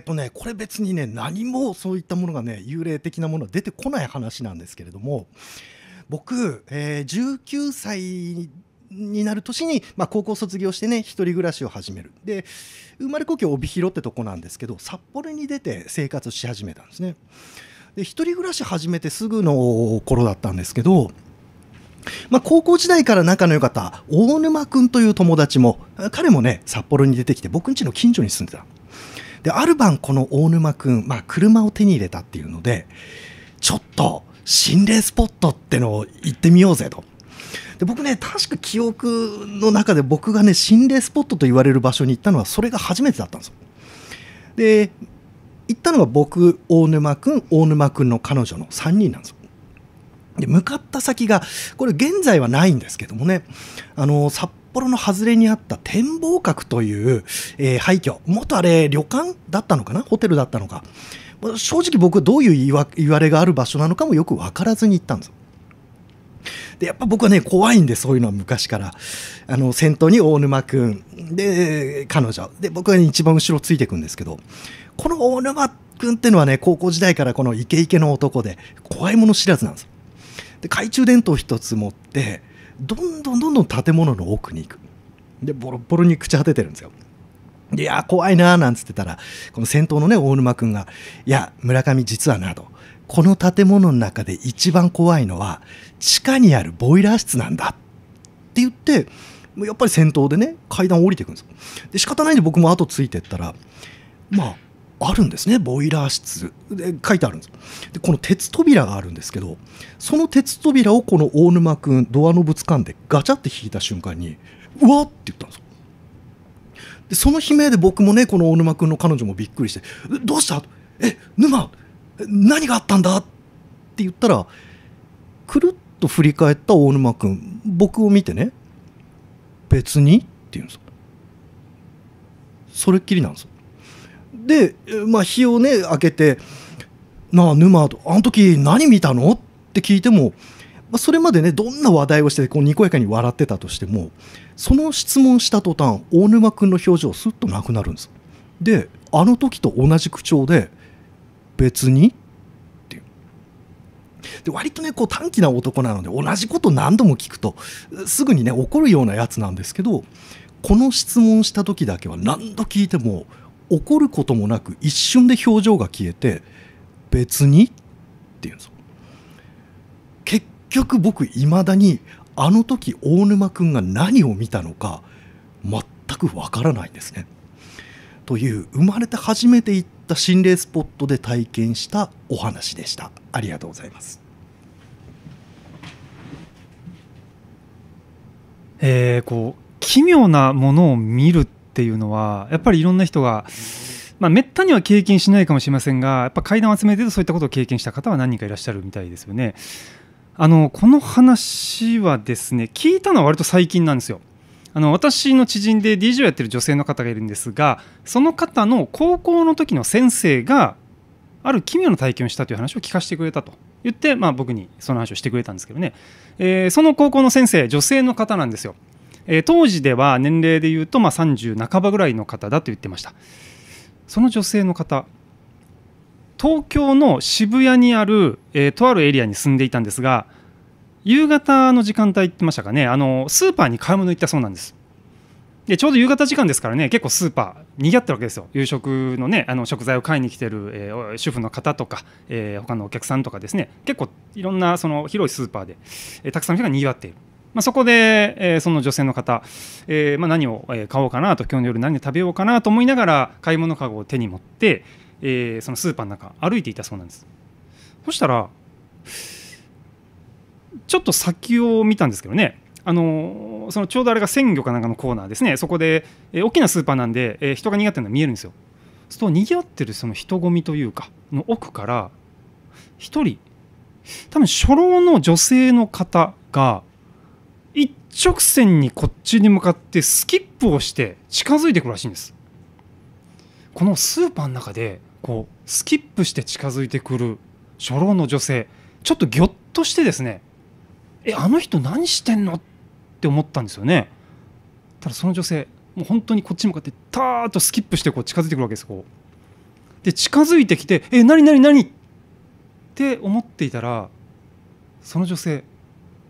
ーとね、これ別にね、何もそういったものがね、幽霊的なものは出てこない話なんですけれども、僕、えー、19歳になる年に、まあ、高校卒業してね、1人暮らしを始める。で、生まれ故郷帯広ってとこなんですけど、札幌に出て生活し始めたんですね。で、1人暮らし始めてすぐの頃だったんですけど、まあ、高校時代から仲の良かった大沼君という友達も彼もね札幌に出てきて僕ん家の近所に住んでたである晩この大沼君、まあ、車を手に入れたっていうのでちょっと心霊スポットってのを行ってみようぜと。で僕ね確か記憶の中で僕がね心霊スポットと言われる場所に行ったのはそれが初めてだったんですよ。で行ったのが僕大沼君大沼君の彼女の3人なんですよ。で向かった先がこれ現在はないんですけどもねあの札幌の外れにあった展望閣という、えー、廃墟元あれ旅館だったのかなホテルだったのか正直僕どういう言わ言われがある場所なのかもよく分からずに行ったんですでやっぱ僕はね怖いんでそういうのは昔からあの先頭に大沼君で彼女で僕は、ね、一番後ろついていくんですけどこの大沼君ってのはね高校時代からこのイケイケの男で怖いもの知らずなんですで懐中電灯一つ持ってどんどんどんどん建物の奥に行くでボロボロに朽ち果ててるんですよいや怖いなーなんつってたらこの先頭のね大沼君が「いや村上実はな」と「この建物の中で一番怖いのは地下にあるボイラー室なんだ」って言ってやっぱり先頭でね階段降りていくんですよで仕方ないんで僕も後ついてったらまああるんですねボイラー室で書いてあるんですでこの鉄扉があるんですけどその鉄扉をこの大沼くん、ドアノブ掴んでガチャって引いた瞬間にうわって言ったんですでその悲鳴で僕もねこの大沼くんの彼女もびっくりして「どうしたえ沼何があったんだ?」って言ったらくるっと振り返った大沼君僕を見てね「別に?」って言うんですそれっきりなんですで、まあ、日をね開けて「なあ沼とあの時何見たの?」って聞いても、まあ、それまでねどんな話題をしてこうにこやかに笑ってたとしてもその質問した途端大沼君の表情すっとなくなるんです。であの時と同じ口調で「別に?」で割とねこう短気な男なので同じこと何度も聞くとすぐにね怒るようなやつなんですけどこの質問した時だけは何度聞いても怒ることもなく一瞬で表情が消えて別にって言うんですよ結局僕いまだにあの時大沼君が何を見たのか全くわからないんですね。という生まれて初めて行った心霊スポットで体験したお話でした。ありがとうございます。えー、こう奇妙なものを見るっていうのはやっぱりいろんな人が、まあ、めったには経験しないかもしれませんがやっぱ階段を集めてるとそういったことを経験した方は何人かいらっしゃるみたいですよね。あのこの話はですね聞いたのは割と最近なんですよ。あの私の知人で DJ をやってる女性の方がいるんですがその方の高校の時の先生がある奇妙な体験をしたという話を聞かせてくれたと言って、まあ、僕にその話をしてくれたんですけどね、えー、その高校の先生女性の方なんですよえー、当時では年齢でいうとまあ30半ばぐらいの方だと言ってましたその女性の方東京の渋谷にある、えー、とあるエリアに住んでいたんですが夕方の時間帯ってましたかねあのスーパーに買い物行ったそうなんですでちょうど夕方時間ですからね結構スーパーにぎわってるわけですよ夕食のねあの食材を買いに来てる、えー、主婦の方とか、えー、他のお客さんとかですね結構いろんなその広いスーパーで、えー、たくさんの人がにぎわっているまあ、そこで、えー、その女性の方、えーまあ、何を買おうかなと今日の夜何を食べようかなと思いながら買い物かごを手に持って、えー、そのスーパーの中歩いていたそうなんですそしたらちょっと先を見たんですけどねあのそのちょうどあれが鮮魚かなんかのコーナーですねそこで、えー、大きなスーパーなんで、えー、人が逃がってるのが見えるんですよそうと賑わってるその人混みというかの奥から1人多分初老の女性の方が直線にこっちに向かってスキップをして近づいてくるらしいんですこのスーパーの中でこうスキップして近づいてくる初老の女性ちょっとぎょっとしてですねえあの人何してんのって思ったんですよねただその女性もう本当にこっちに向かってたーっとスキップしてこう近づいてくるわけですこうで近づいてきて「え何何何?」って思っていたらその女性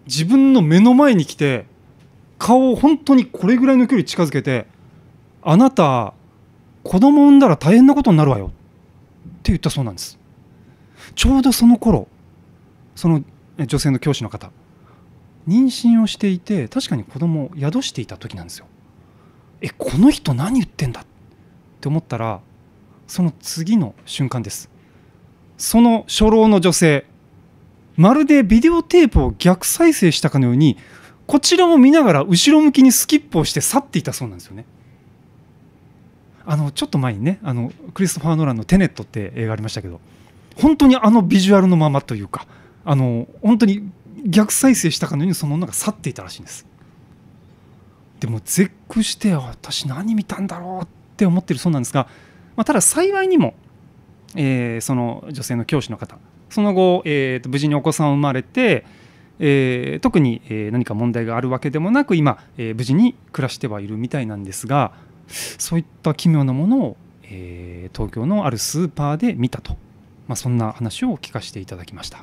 自分の目の前に来て顔を本当にこれぐらいの距離近づけて「あなた子供産んだら大変なことになるわよ」って言ったそうなんですちょうどその頃その女性の教師の方妊娠をしていて確かに子供を宿していた時なんですよえこの人何言ってんだって思ったらその次の瞬間ですその初老の女性まるでビデオテープを逆再生したかのようにこちらも見ながら後ろ向きにスキップをして去っていたそうなんですよね。あのちょっと前にねあのクリストファー・ノーランの「テネット」って映画ありましたけど本当にあのビジュアルのままというかあの本当に逆再生したかのようにその女が去っていたらしいんですでも絶句して私何見たんだろうって思ってるそうなんですが、まあ、ただ幸いにも、えー、その女性の教師の方その後、えー、と無事にお子さんを生まれて、えー、特に、え何か問題があるわけでもなく今、え無事に暮らしてはいるみたいなんですがそういった奇妙なものを、え東京のあるスーパーで見たと、まあ、そんな話を聞かせていただきました。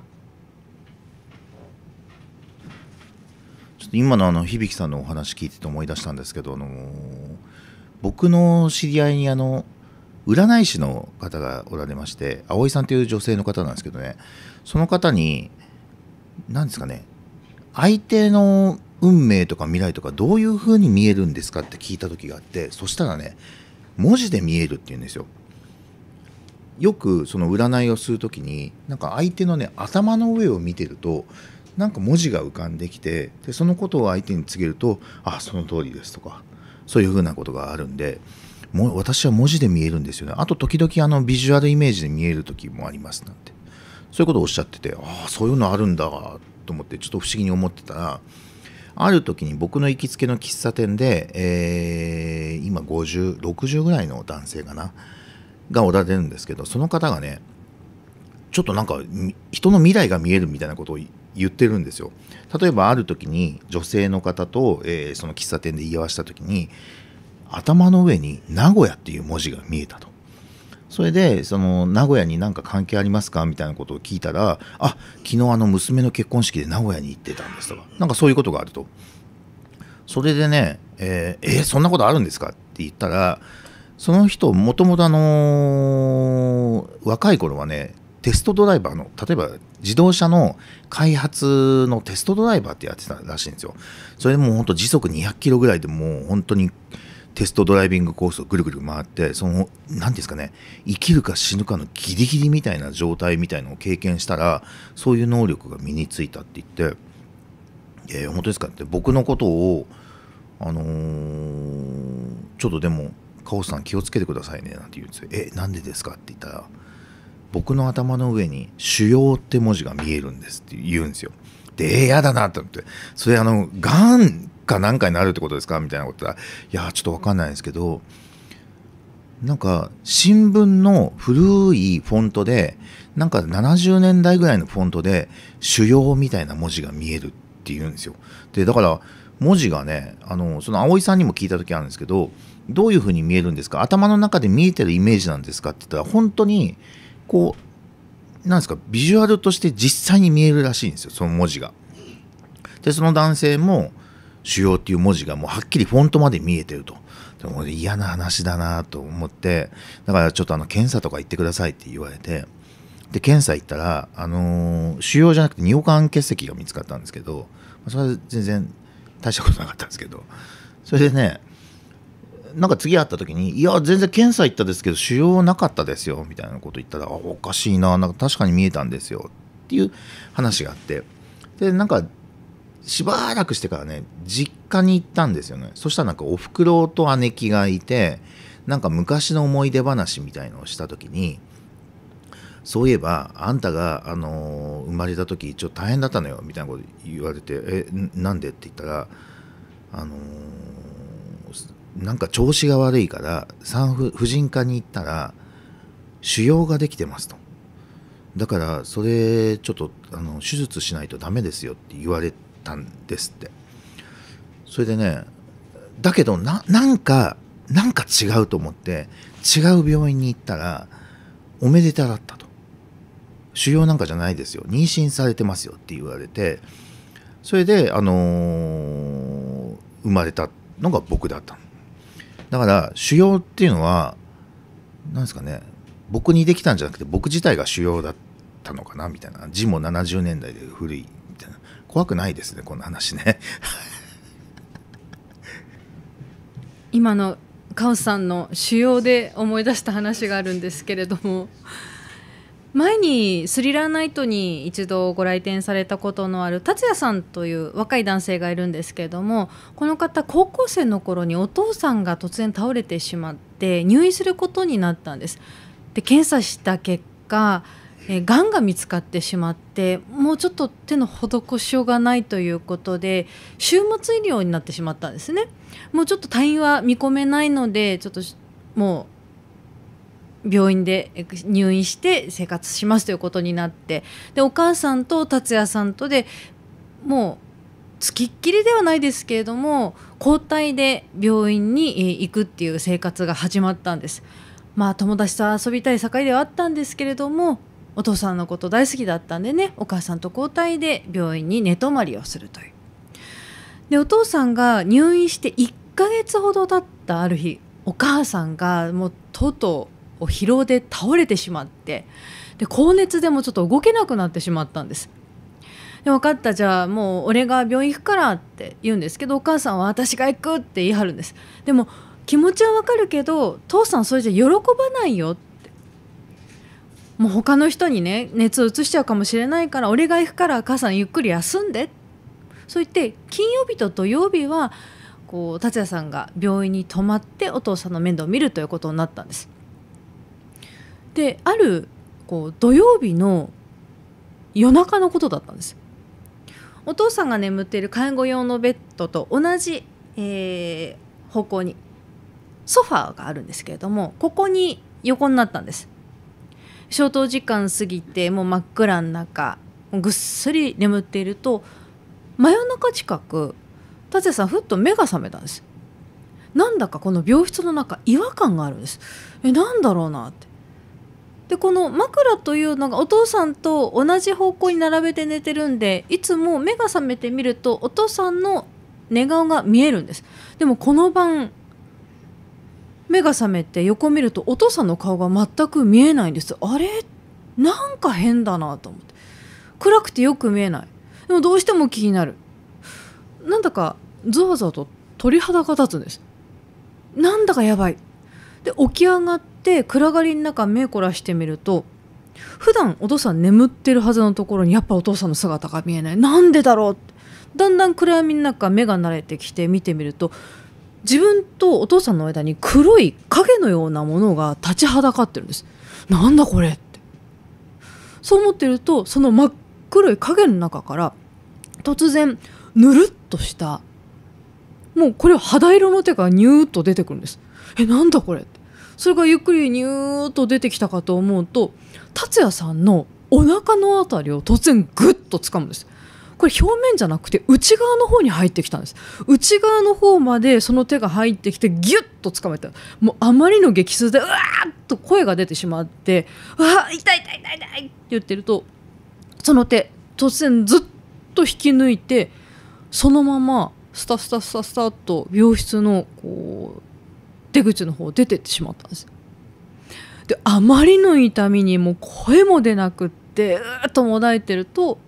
ちょっと今のあの響さんのお話聞いてて思い出したんですけど、あの僕の知り合いにあの占い師の方がおられまして葵さんという女性の方なんですけどねその方に何ですかね相手の運命とか未来とかどういう風に見えるんですかって聞いた時があってそしたらね文字で見えるって言うんですよ。よくその占いをする時になんか相手のね頭の上を見てるとなんか文字が浮かんできてでそのことを相手に告げると「あその通りです」とかそういうふうなことがあるんでも私は文字で見えるんですよねあと時々あのビジュアルイメージで見える時もありますなんてそういうことをおっしゃっててああそういうのあるんだと思ってちょっと不思議に思ってたらある時に僕の行きつけの喫茶店で、えー、今5060ぐらいの男性かながおられるんですけどその方がねちょっとなんか人の未来が見えるみたいなことを言ってるんですよ。例えばある時に女性の方と、えー、その喫茶店で言い合わせた時に頭の上に「名古屋」っていう文字が見えたと。それでその名古屋に何か関係ありますかみたいなことを聞いたら「あ昨日あの娘の結婚式で名古屋に行ってたんです」とかなんかそういうことがあると。それでね「えー、えー、そんなことあるんですか?」って言ったらその人もともとあのー、若い頃はねテストドライバーの例えば自動車の開発のテストドライバーってやってたらしいんですよ。それでもうほんと時速200キロぐらいでもう本当にテストドライビングコースをぐるぐる回ってその何ですかね生きるか死ぬかのギリギリみたいな状態みたいのを経験したらそういう能力が身についたって言って「えー、本当ですか?」って僕のことを「あのー、ちょっとでもカオさん気をつけてくださいね」なんて言うんですよ「えなんでですか?」って言ったら「僕の頭の上に腫瘍って文字が見えるんです」って言うんですよ。で、えー、やだなと思って、それあの、がんかなんかになるってことですかみたいなことだいやちょっと分かんないですけどなんか新聞の古いフォントでなんか70年代ぐらいのフォントで「主要」みたいな文字が見えるっていうんですよ。でだから文字がねあのその葵さんにも聞いた時あるんですけどどういうふうに見えるんですか頭の中で見えてるイメージなんですかって言ったら本当にこうなんですかビジュアルとして実際に見えるらしいんですよその文字が。でその男性も主要っていう文字がもうはっきりフォントまで見えてると。でも嫌な話だなと思って、だからちょっとあの検査とか行ってくださいって言われて、で、検査行ったら、あのー、腫瘍じゃなくて尿管結石が見つかったんですけど、それは全然大したことなかったんですけど、それでね、なんか次会った時に、いや、全然検査行ったですけど、腫瘍なかったですよ、みたいなこと言ったら、あ、おかしいな、なんか確かに見えたんですよ、っていう話があって、で、なんかしばらくしてからね実家に行ったんですよねそしたらなんかおふくろと姉貴がいてなんか昔の思い出話みたいのをした時にそういえばあんたが、あのー、生まれた時ちょっと大変だったのよみたいなこと言われて「えなんで?」って言ったら、あのー、なんか調子が悪いから産婦婦人科に行ったら腫瘍ができてますと。だからそれちょっとあの手術しないとダメですよって言われったんですってそれでねだけどななんかなんか違うと思って違う病院に行ったらおめでただったと腫瘍なんかじゃないですよ妊娠されてますよって言われてそれで、あのー、生まれたのが僕だっただから腫瘍っていうのは何ですかね僕にできたんじゃなくて僕自体が腫瘍だったのかなみたいな字も70年代で古い怖くないですねこの話ね今のカオさんの主要で思い出した話があるんですけれども前にスリラーナイトに一度ご来店されたことのある達也さんという若い男性がいるんですけれどもこの方高校生の頃にお父さんが突然倒れてしまって入院することになったんです。で検査した結果えー、がんが見つかってしまってもうちょっと手の施しようがないということで週末医療になってしまったんですねもうちょっと退院は見込めないのでちょっともう病院で入院して生活しますということになってでお母さんと達也さんとでもうつきっきりではないですけれども交代で病院に行くっていう生活が始まったんです。まあ友達と遊びたい境ではあったんですけれどもお父さんのこと大好きだったんでねお母さんと交代で病院に寝泊まりをするというでお父さんが入院して1ヶ月ほど経ったある日お母さんがもうとうとう疲労で倒れてしまってで高熱でもちょっと動けなくなってしまったんですで分かったじゃあもう俺が病院行くからって言うんですけどお母さんは私が行くって言い張るんですでも気持ちはわかるけど父さんそれじゃ喜ばないよっもう他の人にね熱を移しちゃうかもしれないから俺が行くから母さんゆっくり休んでそう言って金曜日と土曜日はこう達也さんが病院に泊まってお父さんの面倒を見るということになったんです。であるこう土曜日の夜中のことだったんです。お父さんが眠っている介護用のベッドと同じ、えー、方向にソファーがあるんですけれどもここに横になったんです消灯時間過ぎてもう真っ暗の中ぐっすり眠っていると真夜中近く達也さんふっと目が覚めたんですなんだかこの病室の中違和感があるんですえなんだろうなってでこの枕というのがお父さんと同じ方向に並べて寝てるんでいつも目が覚めてみるとお父さんの寝顔が見えるんですでもこの晩目が覚めて横見るとお父さんの顔が全く見えないんですあれなんか変だなと思って暗くてよく見えないでもどうしても気になるなんだかゾワゾワと鳥肌が立つんですなんだかやばいで起き上がって暗がりの中目凝らしてみると普段お父さん眠ってるはずのところにやっぱお父さんの姿が見えないなんでだろうだんだん暗闇の中目が慣れてきて見てみると自分とお父さんの間に黒い影のようなものが立ちはだかってるんですなんだこれってそう思ってるとその真っ黒い影の中から突然ぬるっとしたもうこれは肌色の手がニューッと出てくるんですえなんだこれってそれがゆっくりニューッと出てきたかと思うと達也さんのお腹の辺りを突然グッと掴むんですこれ表面じゃなくて内側の方に入ってきたんです内側の方までその手が入ってきてギュッと掴めたもうあまりの激痛でうわーっと声が出てしまって「うわ痛い痛い痛い痛い」って言ってるとその手突然ずっと引き抜いてそのままスタスタスタスタと病室のこう出口の方出てってしまったんですであまりの痛みにもう声も出なくってうーっともだえてると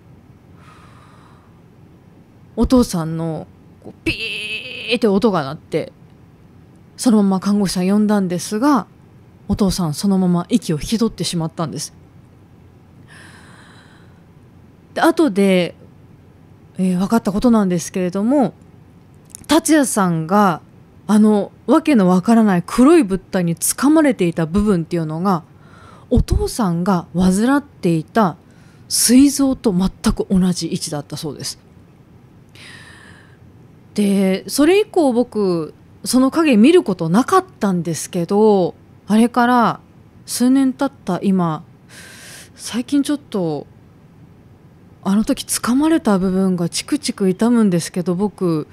お父さんのこうピーって音が鳴ってそのまま看護師さん呼んだんですがお父さんそのまま息を引き取ってしまったんです。で後で、えー、分かったことなんですけれども達也さんがあのわけのわからない黒い物体につかまれていた部分っていうのがお父さんが患っていた膵臓と全く同じ位置だったそうですでそれ以降僕その影見ることなかったんですけどあれから数年経った今最近ちょっとあの時掴まれた部分がチクチク痛むんですけど僕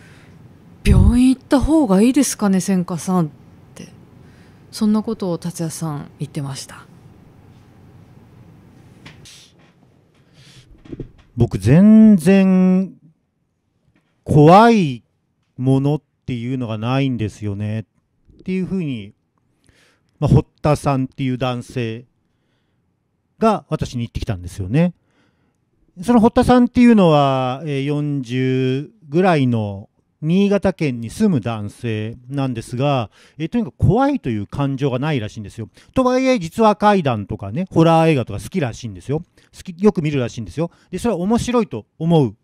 病院行った方がいいですかね千佳さんってそんなことを達也さん言ってました僕全然怖いものっていうのがないんですよねっていうふうに、まあ、堀田さんっていう男性が私に言ってきたんですよね。その堀田さんっていうのは、え40ぐらいの新潟県に住む男性なんですが、えとにかく怖いという感情がないらしいんですよ。とはいえ、実は怪談とかね、ホラー映画とか好きらしいんですよ。好き、よく見るらしいんですよ。で、それは面白いと思う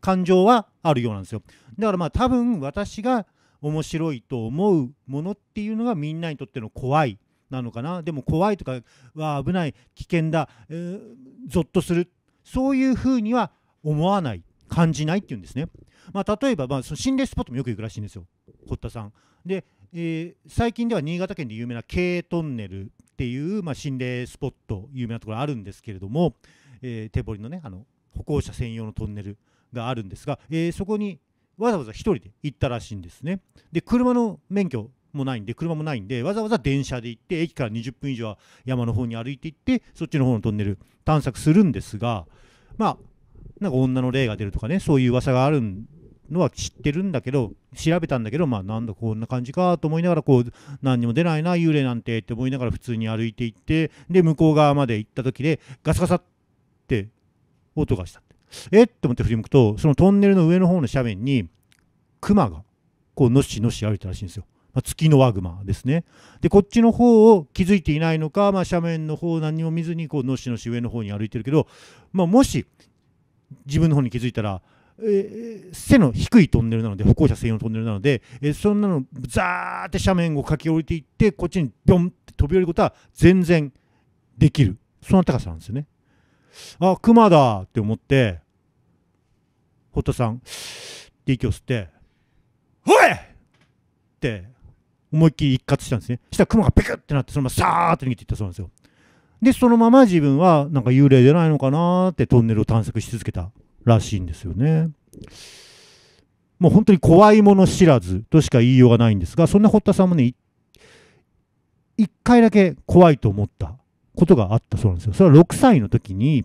感情はあるようなんですよ。だからまあ多分私が面白いと思うものっていうのがみんなにとっての怖いなのかなでも怖いとかは危ない危険だ、えー、ゾッとするそういうふうには思わない感じないっていうんですね、まあ、例えば、まあ、その心霊スポットもよく行くらしいんですよ堀田さんで、えー、最近では新潟県で有名な K トンネルっていう、まあ、心霊スポット有名なところあるんですけれども、えー、手彫りのねあの歩行者専用のトンネルがあるんですが、えー、そこにわざわざ1人で行ったらしいんですね。で車の免許もないんで車もないんでわざわざ電車で行って駅から20分以上は山の方に歩いて行ってそっちの方のトンネル探索するんですがまあなんか女の霊が出るとかねそういう噂があるのは知ってるんだけど調べたんだけどまあなんだこんな感じかと思いながらこう何にも出ないな幽霊なんてって思いながら普通に歩いていってで向こう側まで行った時でガサガサって音がしたえっと思って振り向くとそのトンネルの上の方の斜面にクマがこうのしのし歩いたらしいんですよ。まあ、月のワグマですね。でこっちの方を気づいていないのか、まあ、斜面の方何も見ずにこうのしのし上の方に歩いてるけど、まあ、もし自分の方に気づいたらえー、背の低いトンネルなので歩行者専用のトンネルなので、えー、そんなのザーって斜面を駆け下りていってこっちにぴょんって飛び降りることは全然できるその高さなんですよね。あ、熊だって思って、堀田さん、って息を吸って、おいって思いっきり一括したんですね。したら熊がピクってなって、そのままさーって逃げていったそうなんですよ。で、そのまま自分はなんか幽霊出ないのかなってトンネルを探索し続けたらしいんですよね。もう本当に怖いもの知らずとしか言いようがないんですが、そんな堀田さんもね、一回だけ怖いと思ったことがあったそうなんですよ。それは6歳の時に、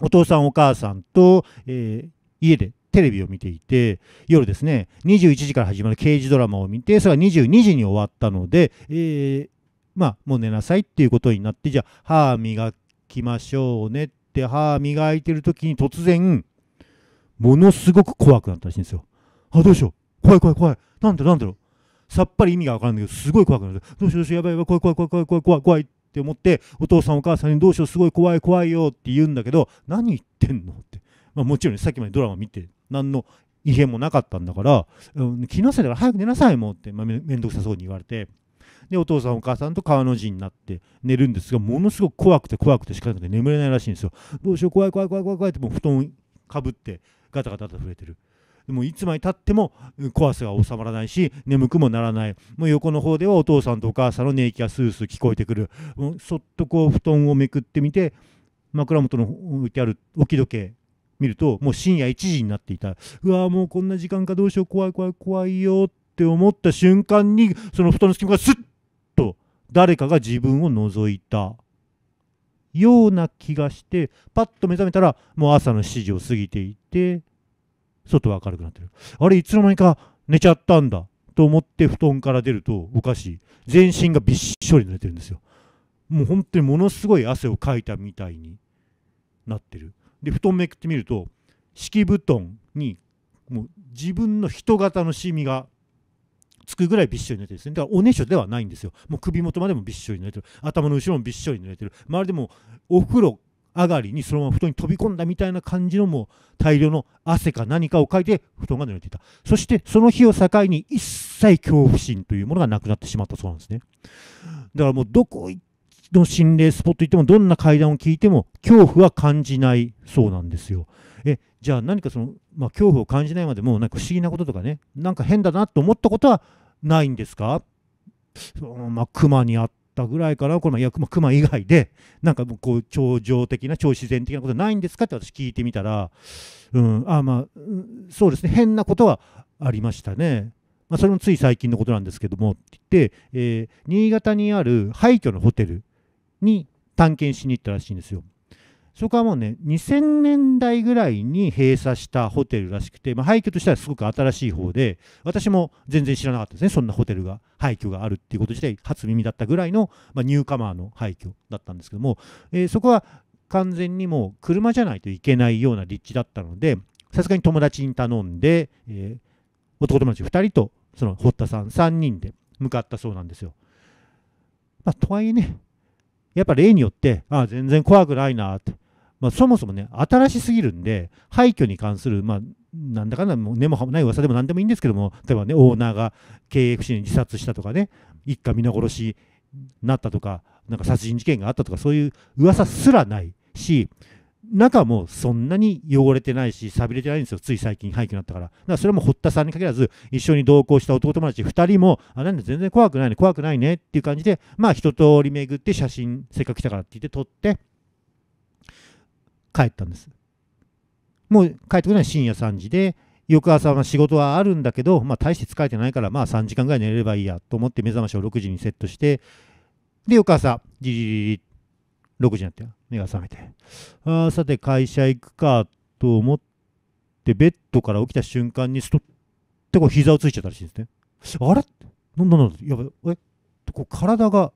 お父さんお母さんと、えー、家でテレビを見ていて、夜ですね、21時から始まる刑事ドラマを見て、それは22時に終わったので、えー、まあ、もう寝なさいっていうことになって、じゃあ、歯磨きましょうねって、歯磨いてる時に突然、ものすごく怖くなったらしいんですよ。あ、どうしよう。怖い怖い怖い。なんだなんだろう。さっぱり意味がわからんだけど、すごい怖くなる。どうしようどうしよう、やばいやばい、怖い怖い怖い怖い怖い怖い怖いって思ってお父さんお母さんにどうしようすごい怖い怖いよって言うんだけど何言ってんのって、まあ、もちろんさっきまでドラマ見て何の異変もなかったんだから、うん、気のせいだから早く寝なさいもって、まあ、めんどくさそうに言われてでお父さんお母さんと川の字になって寝るんですがものすごく怖くて怖くてしかなくて眠れないらしいんですよどうしよう怖い怖い怖い怖い怖いってもう布団かぶってガタガタと震えてるでもいつまでたっても怖さが収まらないし眠くもならないもう横の方ではお父さんとお母さんの寝息がスースー聞こえてくるそっとこう布団をめくってみて枕元の置いてある置き時計見るともう深夜1時になっていたうわもうこんな時間かどうしよう怖い怖い怖いよって思った瞬間にその布団の隙間がスッと誰かが自分を覗いたような気がしてパッと目覚めたらもう朝の7時を過ぎていて外は明るくなってる。あれ、いつの間にか寝ちゃったんだと思って布団から出るとおかしい。全身がびっしょり濡れてるんですよ。もう本当にものすごい汗をかいたみたいになってる。で、布団めくってみると、敷布団にもう自分の人型のシミがつくぐらいびっしょり濡れてるんですね。だからおねしょではないんですよ。もう首元までもびっしょり濡れてる。頭の後ろもびっしょり濡れてる。周りでもお風呂上がりにそのまま布団に飛び込んだみたいな感じのもう大量の汗か何かをかいて布団が濡れていたそしてその日を境に一切恐怖心というものがなくなってしまったそうなんですねだからもうどこの心霊スポット行ってもどんな階段を聞いても恐怖は感じないそうなんですよえじゃあ何かその、まあ、恐怖を感じないまでもなんか不思議なこととかねなんか変だなと思ったことはないんですかそのまあ、熊にあっったぐらいかな、このいや、熊以外で、なんかもうこう、超常的な、超自然的なことないんですかって私、聞いてみたら、うん、あまあ、そうですね、変なことはありましたね。まあ、それもつい最近のことなんですけども、って言って、えー、新潟にある廃墟のホテルに探検しに行ったらしいんですよ。そこはもうね2000年代ぐらいに閉鎖したホテルらしくて、まあ、廃墟としてはすごく新しい方で私も全然知らなかったですねそんなホテルが廃墟があるっていうこと自体初耳だったぐらいの、まあ、ニューカマーの廃墟だったんですけども、えー、そこは完全にもう車じゃないといけないような立地だったのでさすがに友達に頼んで、えー、男友達2人とその堀田さん3人で向かったそうなんですよ。まあ、とはいえねやっぱ例によってああ全然怖くないなってまあ、そもそもね、新しすぎるんで、廃墟に関する、まあ、なんだかんだ、根も葉もない噂でも何でもいいんですけども、例えばね、オーナーが KFC に自殺したとかね、一家皆殺しになったとか、なんか殺人事件があったとか、そういう噂すらないし、中もそんなに汚れてないし、寂れてないんですよ、つい最近廃墟になったから。だからそれも堀田さんに限らず、一緒に同行した男友達2人も、あ、なんで全然怖くないね、怖くないねっていう感じで、まあ一通り巡って写真、せっかく来たからって言って撮って、帰ったんです。もう帰ってくるのは深夜3時で、翌朝は仕事はあるんだけど、まあ、大して疲れてないから、まあ、3時間ぐらい寝ればいいやと思って目覚ましを6時にセットして、で、翌朝、じりりり、6時になって、目が覚めて、あさて会社行くかと思って、ベッドから起きた瞬間に、ストッてこう膝をついちゃったらしいんですね。あれなんだなんだやばい。えこう体が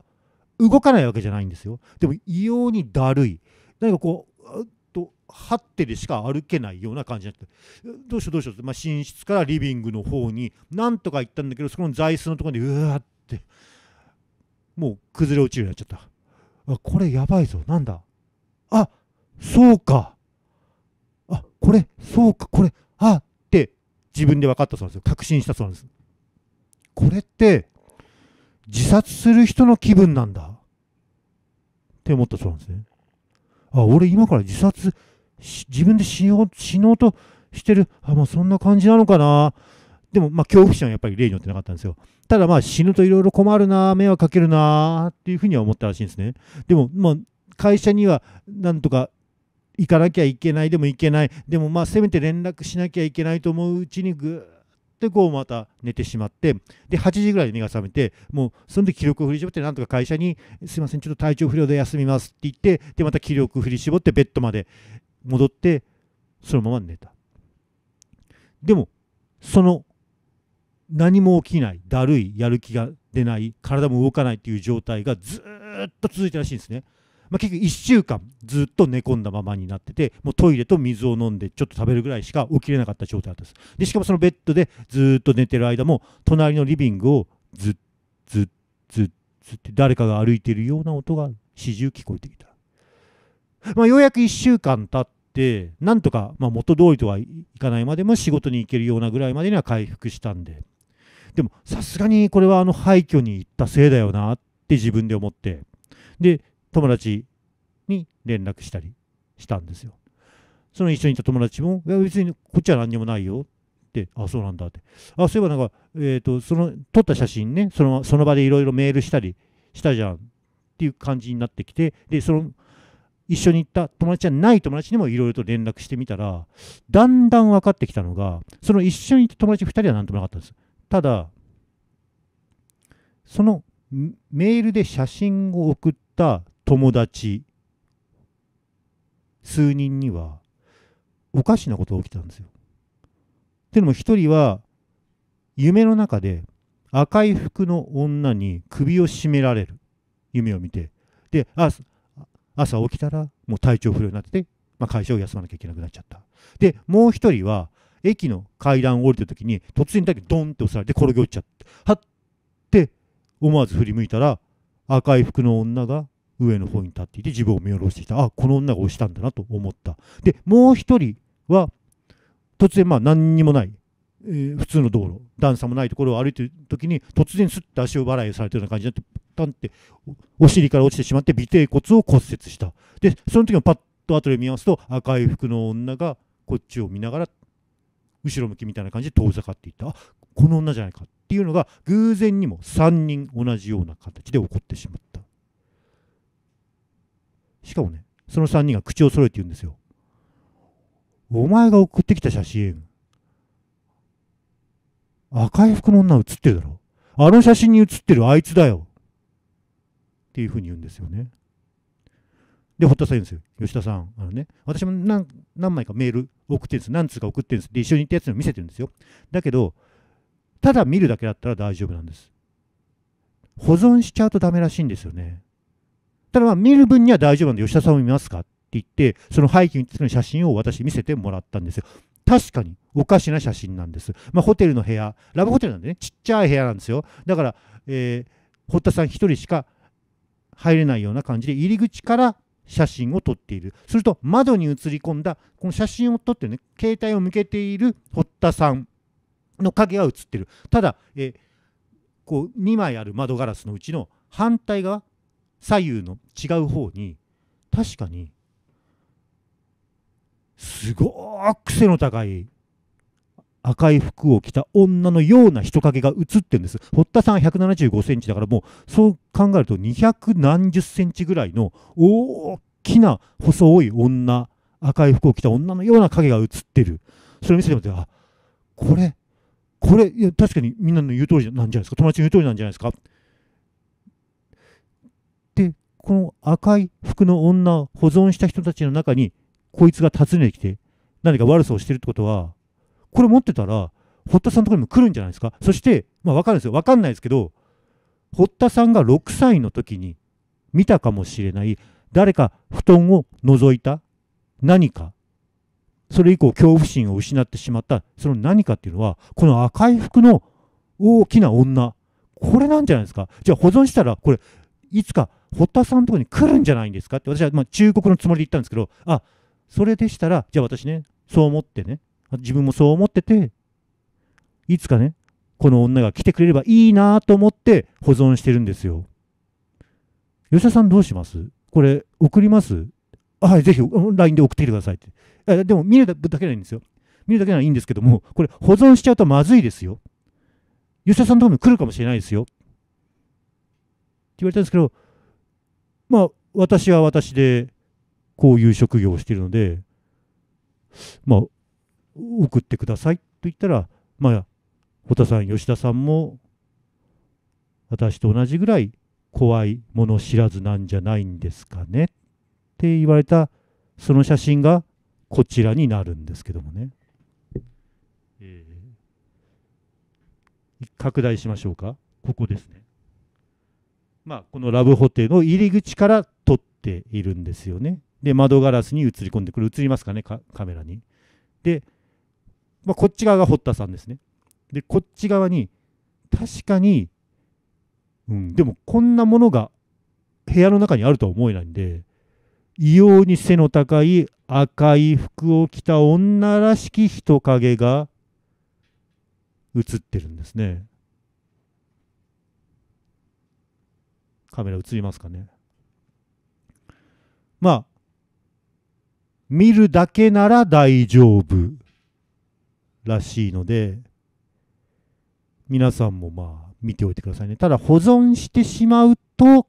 動かないわけじゃないんですよ。でも異様にだるい。何かこう、とはってでしか歩けないような感じになってどうしようどうしようって、まあ、寝室からリビングの方になんとか行ったんだけどそこの座椅子のところにうわってもう崩れ落ちるようになっちゃったあこれやばいぞなんだあそうかあこれそうかこれあって自分で分かったそうなんですよ確信したそうなんですこれって自殺する人の気分なんだって思ったそうなんですねあ、俺今から自殺、自分で死よう、死のうとしてる。あ、まあそんな感じなのかな。でも、まあ恐怖心はやっぱり例によってなかったんですよ。ただまあ死ぬといろいろ困るな、迷惑かけるな、っていうふうには思ったらしいんですね。でも、まあ会社にはなんとか行かなきゃいけない、でも行けない。でもまあせめて連絡しなきゃいけないと思ううちにぐーでこうまた寝てしまってで8時ぐらいに目が覚めてもうそんで気力を振り絞ってなんとか会社に「すいませんちょっと体調不良で休みます」って言ってでまた気力振り絞ってベッドまで戻ってそのまま寝たでもその何も起きないだるいやる気が出ない体も動かないっていう状態がずっと続いたらしいんですねまあ、結局1週間ずっと寝込んだままになっててもうトイレと水を飲んでちょっと食べるぐらいしか起きれなかった状態だったんですでしかもそのベッドでずっと寝てる間も隣のリビングをずっずっずっずって誰かが歩いてるような音が始終聞こえてきた、まあ、ようやく1週間経ってなんとか、まあ、元通りとはいかないまでも仕事に行けるようなぐらいまでには回復したんででもさすがにこれはあの廃墟に行ったせいだよなって自分で思ってで友達に連絡したりしたんですよ。その一緒にいた友達も、いや別にこっちは何にもないよって、あ、そうなんだって。あ、そういえばなんか、えっ、ー、と、その撮った写真ね、そのその場でいろいろメールしたりしたじゃんっていう感じになってきて、で、その、一緒に行った友達じゃない友達にもいろいろと連絡してみたら、だんだん分かってきたのが、その一緒にいた友達2人は何ともなかったんです。ただ、そのメールで写真を送った友達数人にはおかしなことが起きたんですよ。っていうのも一人は夢の中で赤い服の女に首を絞められる夢を見てで朝起きたらもう体調不良になってて、まあ、会社を休まなきゃいけなくなっちゃったでもう一人は駅の階段を降りてる時に突然だけドンって押されて転げ落ちちゃってはって思わず振り向いたら赤い服の女が上の方に立っていて自分を見下ろしてきたあこの女が押したんだなと思ったでもう一人は突然まあ何にもない、えー、普通の道路段差もないところを歩いてる時に突然すっと足を払いされてるような感じになってパンってお尻から落ちてしまって尾て骨を骨折したでその時もパッと後で見ますと赤い服の女がこっちを見ながら後ろ向きみたいな感じで遠ざかっていったこの女じゃないかっていうのが偶然にも3人同じような形で起こってしまった。しかもね、その3人が口を揃えて言うんですよ。お前が送ってきた写真、赤い服の女写ってるだろ。あの写真に写ってるあいつだよ。っていうふうに言うんですよね。で、堀田さん言うんですよ。吉田さん、あのね、私も何何枚かメール送ってるんです。何通か送ってるんです。で、一緒に行ったやつを見せてるんですよ。だけど、ただ見るだけだったら大丈夫なんです。保存しちゃうとダメらしいんですよね。ただまあ見る分には大丈夫なんで吉田さんを見ますかって言って、その背景にての写真を私見せてもらったんですよ。確かにおかしな写真なんです。まあ、ホテルの部屋、ラブホテルなんでね、ちっちゃい部屋なんですよ。だから、えー、堀田さん1人しか入れないような感じで、入り口から写真を撮っている。すると、窓に写り込んだ、この写真を撮ってね、携帯を向けている堀田さんの影は写ってる。ただ、えー、こう2枚ある窓ガラスのうちの反対側、左右の違う方に確かにすごーく背の高い赤い服を着た女のような人影が映ってるんです。堀田さん1 7 5センチだからもうそう考えると200何十センチぐらいの大きな細い女赤い服を着た女のような影が映ってる。それを見せてもらってあこれこれいや確かにみんなの言う通りなんじゃないですか友達の言う通りなんじゃないですかこの赤い服の女を保存した人たちの中に、こいつが訪ねてきて、何か悪さをしてるってことは、これ持ってたら、堀田さんのところにも来るんじゃないですか。そして、まあ分かるんですよ。分かんないですけど、堀田さんが6歳の時に見たかもしれない、誰か布団を覗いた何か、それ以降恐怖心を失ってしまった、その何かっていうのは、この赤い服の大きな女、これなんじゃないですか。じゃあ保存したら、これ、いつか堀田さんのとこに来るんじゃないんですかって私はま忠告のつもりで言ったんですけどあそれでしたらじゃあ私ねそう思ってね自分もそう思ってていつかねこの女が来てくれればいいなと思って保存してるんですよ吉田さんどうしますこれ送りますはいぜひ LINE で送ってきてくださいってでも見るだけないんですよ見るだけならいいんですけどもこれ保存しちゃうとまずいですよ吉田さんのところに来るかもしれないですよって言われたんですけどまあ私は私でこういう職業をしているのでまあ送ってくださいと言ったらまあ堀田さん吉田さんも私と同じぐらい怖いもの知らずなんじゃないんですかねって言われたその写真がこちらになるんですけどもね、え拡大しましょうかここですねまあ、このラブホテルの入り口から撮っているんですよね。で、窓ガラスに映り込んで、これ映りますかね、カメラに。で、まあ、こっち側が堀田さんですね。で、こっち側に、確かに、うん、でもこんなものが部屋の中にあるとは思えないんで、異様に背の高い赤い服を着た女らしき人影が映ってるんですね。カメラ映りますかね。まあ、見るだけなら大丈夫らしいので、皆さんもまあ見ておいてくださいね。ただ保存してしまうと、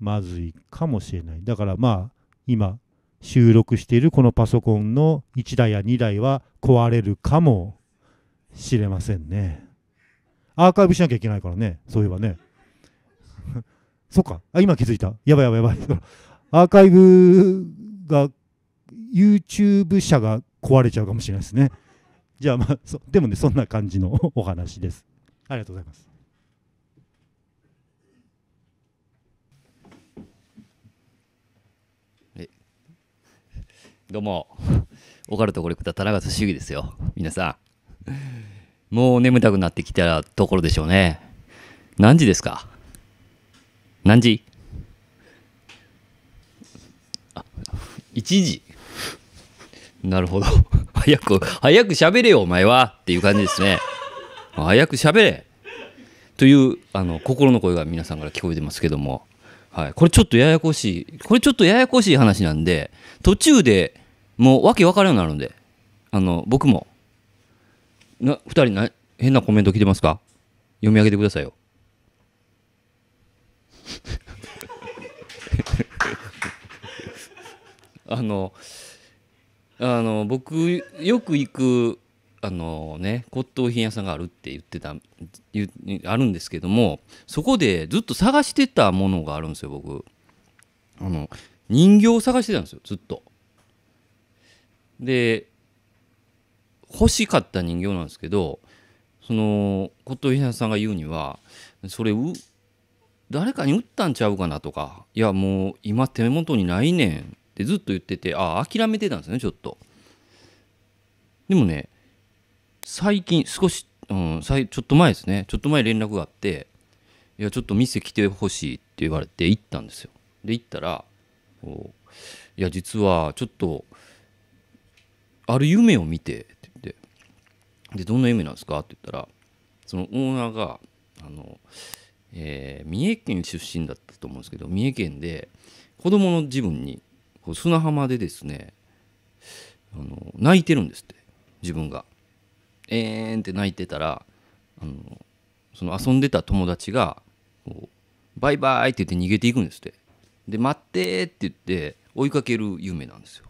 まずいかもしれない。だからまあ、今収録しているこのパソコンの1台や2台は壊れるかもしれませんね。アーカイブしなきゃいけないからね、そういえばね。そっか、あ、今気づいた。やばいやばいやばい。アーカイブが、YouTube 社が壊れちゃうかもしれないですね。じゃあまあ、そでもね、そんな感じの お話です。ありがとうございます。どうも、オカルトこれくた田中俊之ですよ。皆さん。もう眠たくなってきたところでしょうね。何時ですか何時あ ?1 時。なるほど。早く、早く喋れよ、お前はっていう感じですね。早く喋れというあの心の声が皆さんから聞こえてますけども、はい、これちょっとややこしい、これちょっとややこしい話なんで、途中でもう訳分からんようになるんで、あの僕もな2人な変なコメント来てますか読み上げてくださいよ あのあの僕よく行くあのね骨董品屋さんがあるって言ってたあるんですけどもそこでずっと探してたものがあるんですよ僕あの人形を探してたんですよずっとで欲しかった人形なんですけどその骨董品さんが言うにはそれ誰かに売ったんちゃうかなとかいやもう今手元にないねんってずっと言っててああ諦めてたんですねちょっとでもね最近少し、うん、ちょっと前ですねちょっと前連絡があっていやちょっと店来てほしいって言われて行ったんですよで行ったらいや実はちょっとある夢を見てで、どんな夢なんですかって言ったら、そのオーナーが、あの、えー、三重県出身だったと思うんですけど、三重県で、子供の自分に、こう砂浜でですね、あの、泣いてるんですって、自分が。えーんって泣いてたら、あの、その遊んでた友達が、こう、バイバイって言って逃げていくんですって。で、待ってって言って追いかける夢なんですよ。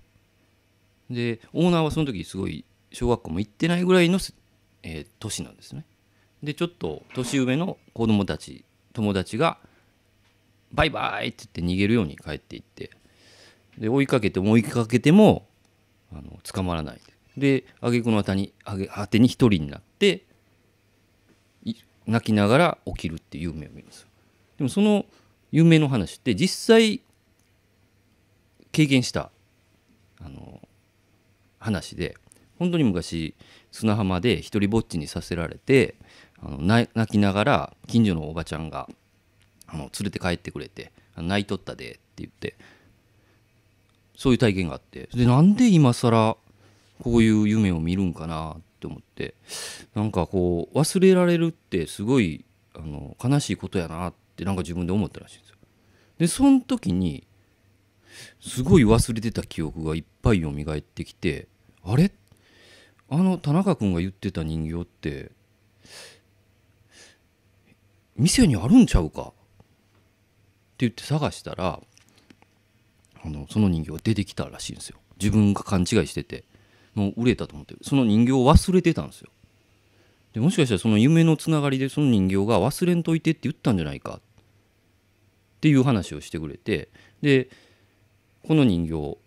で、オーナーはその時すごい小学校も行ってないぐらいの、えー、年なんですね。でちょっと年上の子供たち友達が「バイバイ!」って言って逃げるように帰っていってで追いかけても追いかけてもあの捕まらないで挙句の果に果てに一人になって泣きながら起きるっていう夢を見ますでもその夢の話って実際経験したあの話で本当に昔砂浜で一人ぼっちにさせられてあの泣きながら近所のおばちゃんがあの連れて帰ってくれて「泣いとったで」って言ってそういう体験があってでなんで今更こういう夢を見るんかなって思ってなんかこう忘れられるってすごいあの悲しいことやなってなんか自分で思ったらしいんですよ。でその時にすごい忘れてた記憶がいっぱい蘇ってきてあれあの田中君が言ってた人形って店にあるんちゃうかって言って探したらあのその人形が出てきたらしいんですよ自分が勘違いしててもう売れたと思ってその人形を忘れてたんですよでもしかしたらその夢のつながりでその人形が忘れんといてって言ったんじゃないかっていう話をしてくれてでこの人形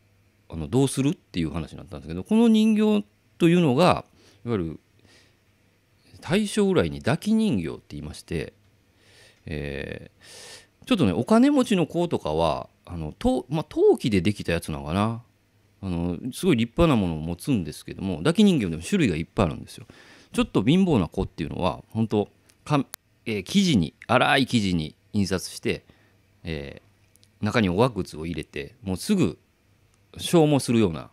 あのどうするっていう話になったんですけどこの人形というのがいわゆる大正ぐらいに抱き人形って言いまして、えー、ちょっとねお金持ちの子とかはあのと、まあ、陶器でできたやつなのかなあのすごい立派なものを持つんですけども抱き人形でも種類がいっぱいあるんですよ。ちょっと貧乏な子っていうのは本当か、えー、生地に粗い生地に印刷して、えー、中におがくつを入れてもうすぐ消耗するような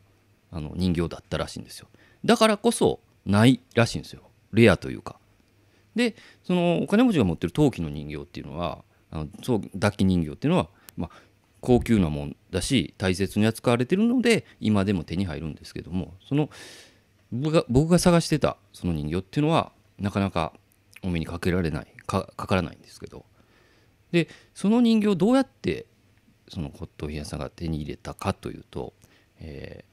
あの人形だったらしいんですよ。だからこそないらしいんですよレアというかでそのお金持ちが持ってる陶器の人形っていうのはあのそう脱器人形っていうのは、まあ、高級なもんだし大切に扱われてるので今でも手に入るんですけどもその僕が僕が探してたその人形っていうのはなかなかお目にかけられないかかからないんですけどでその人形をどうやってその骨董品屋さんが手に入れたかというと、え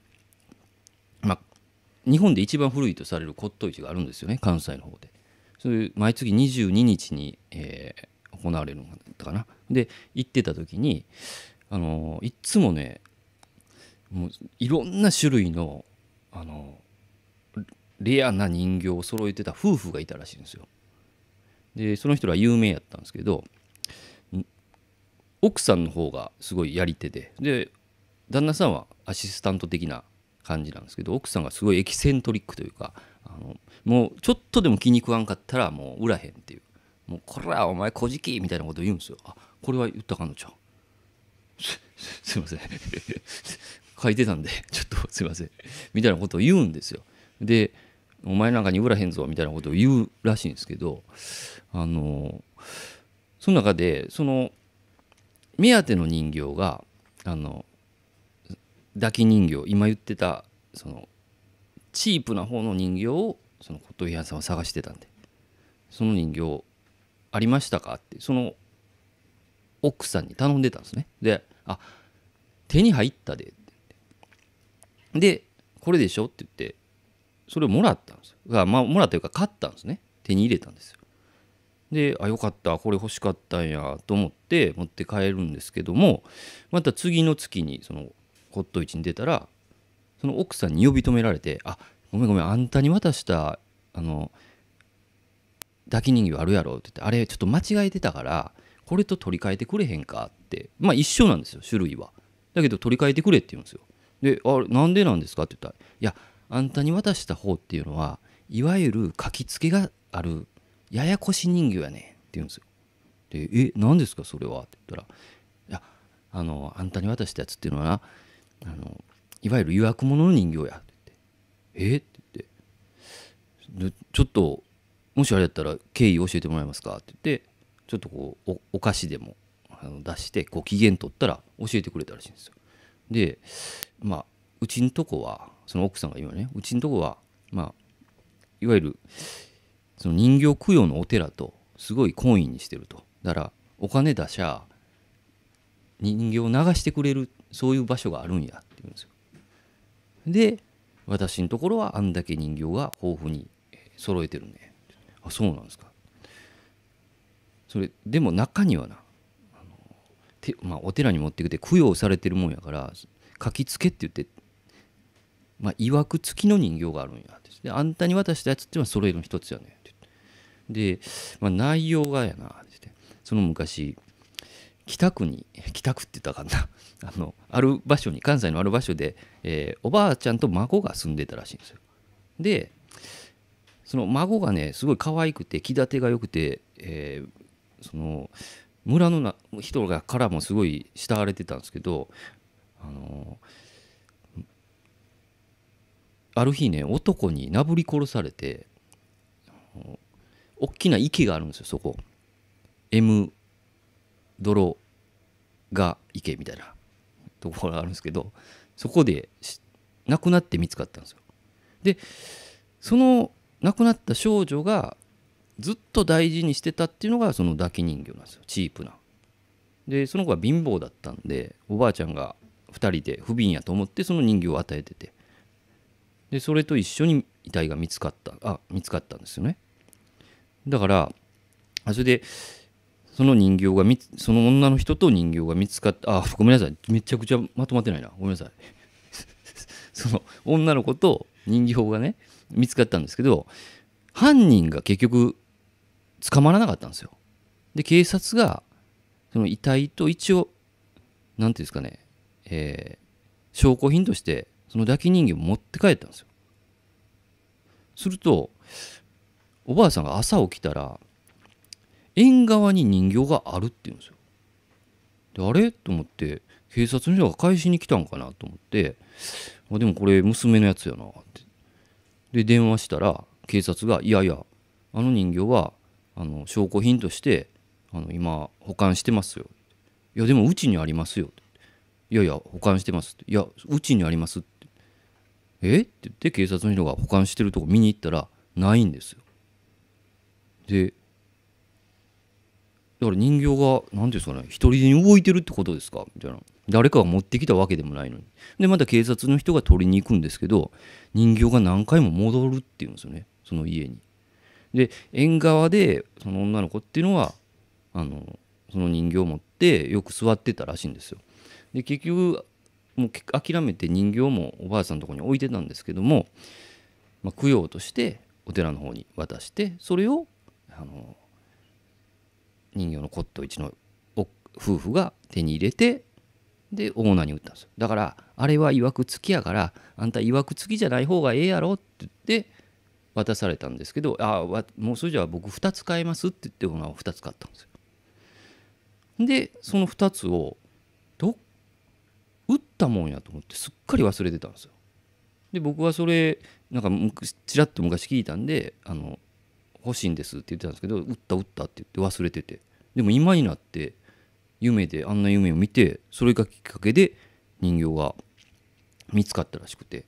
日本で一番古いとされる骨董市があるんですよね関西の方で。そう毎月22日に、えー、行われるのだかな。で行ってた時に、あのー、いつもねもういろんな種類の、あのー、レアな人形を揃えてた夫婦がいたらしいんですよ。でその人ら有名やったんですけど奥さんの方がすごいやり手でで旦那さんはアシスタント的な感じなんですけど奥さんがすごいエキセントリックというかあのもうちょっとでも気に食わんかったらもう売らへんっていう「もうこらお前こじき 」みたいなこと言うんですよ。あこれは言ったかのちゃんすいません書いてたんでちょっとすいませんみたいなことを言うんですよ。でお前なんかに売らへんぞみたいなことを言うらしいんですけどあのその中でその目当ての人形があの抱き人形今言ってたそのチープな方の人形をその骨董屋さんは探してたんでその人形ありましたかってその奥さんに頼んでたんですねで「あ手に入ったで」ってってで「これでしょ」って言ってそれをもらったんですよ、まあ、もらったというか買ったんですね手に入れたんですよであよかったこれ欲しかったんやと思って持って帰るんですけどもまた次の月にその骨董市に出たらその奥さんに呼び止められて「あごめんごめんあんたに渡したあの抱き人形あるやろ」って言って「あれちょっと間違えてたからこれと取り替えてくれへんか」ってまあ一緒なんですよ種類は。だけど取り替えてくれって言うんですよ。で「あれなんでなんですか?」って言ったら「いやあんたに渡した方っていうのはいわゆる書きつけがあるややこし人形やねん」って言うんですよ。で「え何ですかそれは?」って言ったら「いやあのあんたに渡したやつっていうのはなあのいわゆる予約者の人形や」って言って「えっ?」って言って「ちょっともしあれやったら経緯教えてもらえますか?」って言ってちょっとこうお菓子でもあの出してご機嫌取ったら教えてくれたらしいんですよ。でまあうちんとこはその奥さんが今ねうちんとこはまあいわゆるその人形供養のお寺とすごい懇意にしてるとだからお金出しゃ人形を流してくれるそういう場所があるんやって言うんですよ。で私のところはあんだけ人形が豊富に揃えてるねあそうなんですかそれでも中にはなあのて、まあ、お寺に持ってきて供養されてるもんやから書きつけって言ってまあ、曰く付きの人形があるんやであんたに渡したやつっていうのはそえの一つやねで、まあ、内容がやなってその昔北区に北区って言ったかな あのある場所に関西のある場所で、えー、おばあちゃんと孫が住んでたらしいんですよ。でその孫がねすごい可愛くて気立てが良くて、えー、その村のな人がからもすごい慕われてたんですけど、あのある日ね男になぶり殺されて大きな池があるんですよそこ。M 泥が池みたいなところがあるんですけどそこで亡くなって見つかったんですよ。でその亡くなった少女がずっと大事にしてたっていうのがその抱き人形なんですよチープな。でその子は貧乏だったんでおばあちゃんが2人で不憫やと思ってその人形を与えててでそれと一緒に遺体が見つかったあ見つかったんですよね。だからそれでその人形がみその女の人と人形が見つかってあごめんなさいめちゃくちゃまとまってないなごめんなさい その女の子と人形がね見つかったんですけど犯人が結局捕まらなかったんですよで警察がその遺体と一応何ていうんですかね、えー、証拠品としてその抱き人形を持って帰ったんですよするとおばあさんが朝起きたら縁側に人形があるって言うんですよ。であれと思って警察の人が返しに来たんかなと思ってあでもこれ娘のやつやなってで電話したら警察が「いやいやあの人形はあの証拠品としてあの今保管してますよ」いやでもうちにありますよ」いやいや保管してます」いやうちにあります」って「えっ?」て言って警察の人が保管してるとこ見に行ったらないんですよ。でだから人形が何ていうんですかね一人に動いてるってことですかみたいな誰かが持ってきたわけでもないのにでまた警察の人が取りに行くんですけど人形が何回も戻るっていうんですよねその家に。で縁側でその女の子っていうのはあのその人形を持ってよく座ってたらしいんですよ。で結局もう諦めて人形もおばあさんのとこに置いてたんですけども、まあ、供養としてお寺の方に渡してそれをあの人形の骨董市の夫婦が手に入れてでオーナーに売ったんですよだからあれは曰く付きやからあんたいわく付きじゃない方がええやろって言って渡されたんですけど「ああもうそれじゃあ僕2つ買えます」って言ってオーナーを2つ買ったんですよ。でその2つをど売ったもんやと思ってすっかり忘れてたんですよ。で僕はそれなんかちらっと昔聞いたんであの欲しいんですって言ってたんですけど打った打ったって言って忘れててでも今になって夢であんな夢を見てそれがきっかけで人形が見つかったらしくて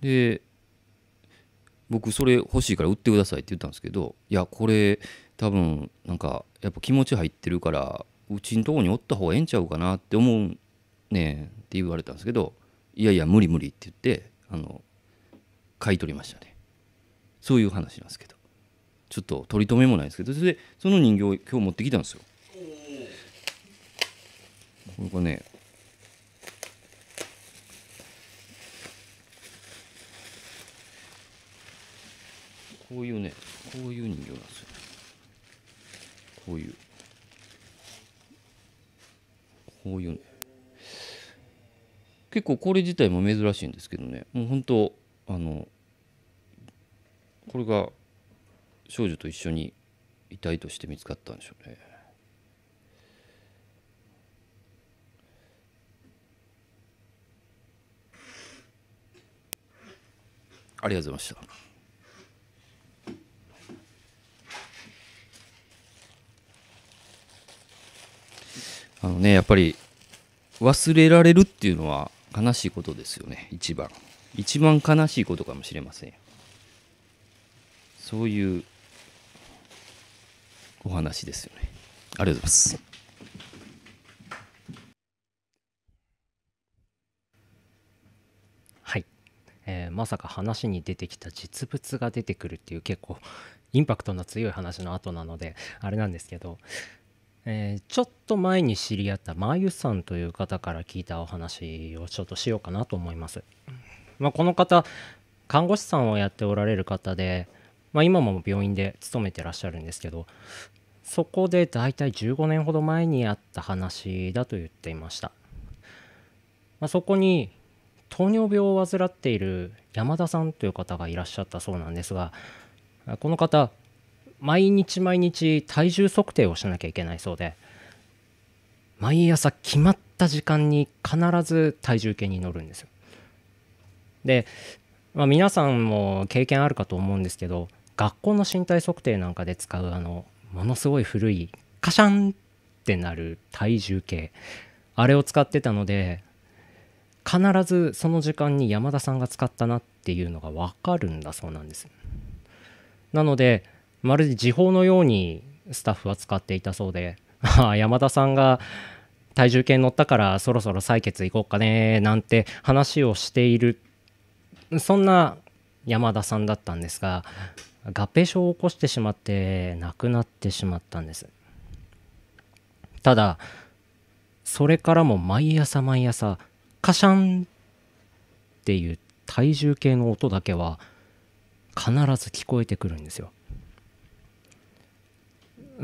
で僕それ欲しいから売ってくださいって言ったんですけどいやこれ多分なんかやっぱ気持ち入ってるからうちんとこにおった方がええんちゃうかなって思うねんって言われたんですけどいやいや無理無理って言ってあの買い取りましたねそういう話なんですけど。ちょっと取り留めもないですけどそれでその人形を今日持ってきたんですよ。これがねこういうねこういう人形なんですよ、こういうこういうね結構これ自体も珍しいんですけどねもう本当あのこれが少女と一緒に遺体として見つかったんでしょうね。ありがとうございました。あのね、やっぱり忘れられるっていうのは悲しいことですよね、一番。一番悲しいことかもしれません。そういうお話ですよね。ありがとうございます。はい、えー、まさか話に出てきた実物が出てくるっていう結構インパクトの強い話の後なのであれなんですけど、えー、ちょっと前に知り合ったまゆさんという方から聞いたお話をちょっとしようかなと思います。まあ、この方看護師さんをやっておられる方でまあ、今も病院で勤めてらっしゃるんですけどそこで大体15年ほど前にあった話だと言っていました、まあ、そこに糖尿病を患っている山田さんという方がいらっしゃったそうなんですがこの方毎日毎日体重測定をしなきゃいけないそうで毎朝決まった時間に必ず体重計に乗るんですよで、まあ、皆さんも経験あるかと思うんですけど学校の身体測定なんかで使うあのものすごい古いカシャンってなる体重計あれを使ってたので必ずその時間に山田さんが使ったなっていうのが分かるんだそうなんですなのでまるで時報のようにスタッフは使っていたそうで山田さんが体重計に乗ったからそろそろ採血行こうかねなんて話をしているそんな山田さんだったんですが合併症を起こしてしまって亡くなってしまったんですただそれからも毎朝毎朝カシャンっていう体重計の音だけは必ず聞こえてくるんですよ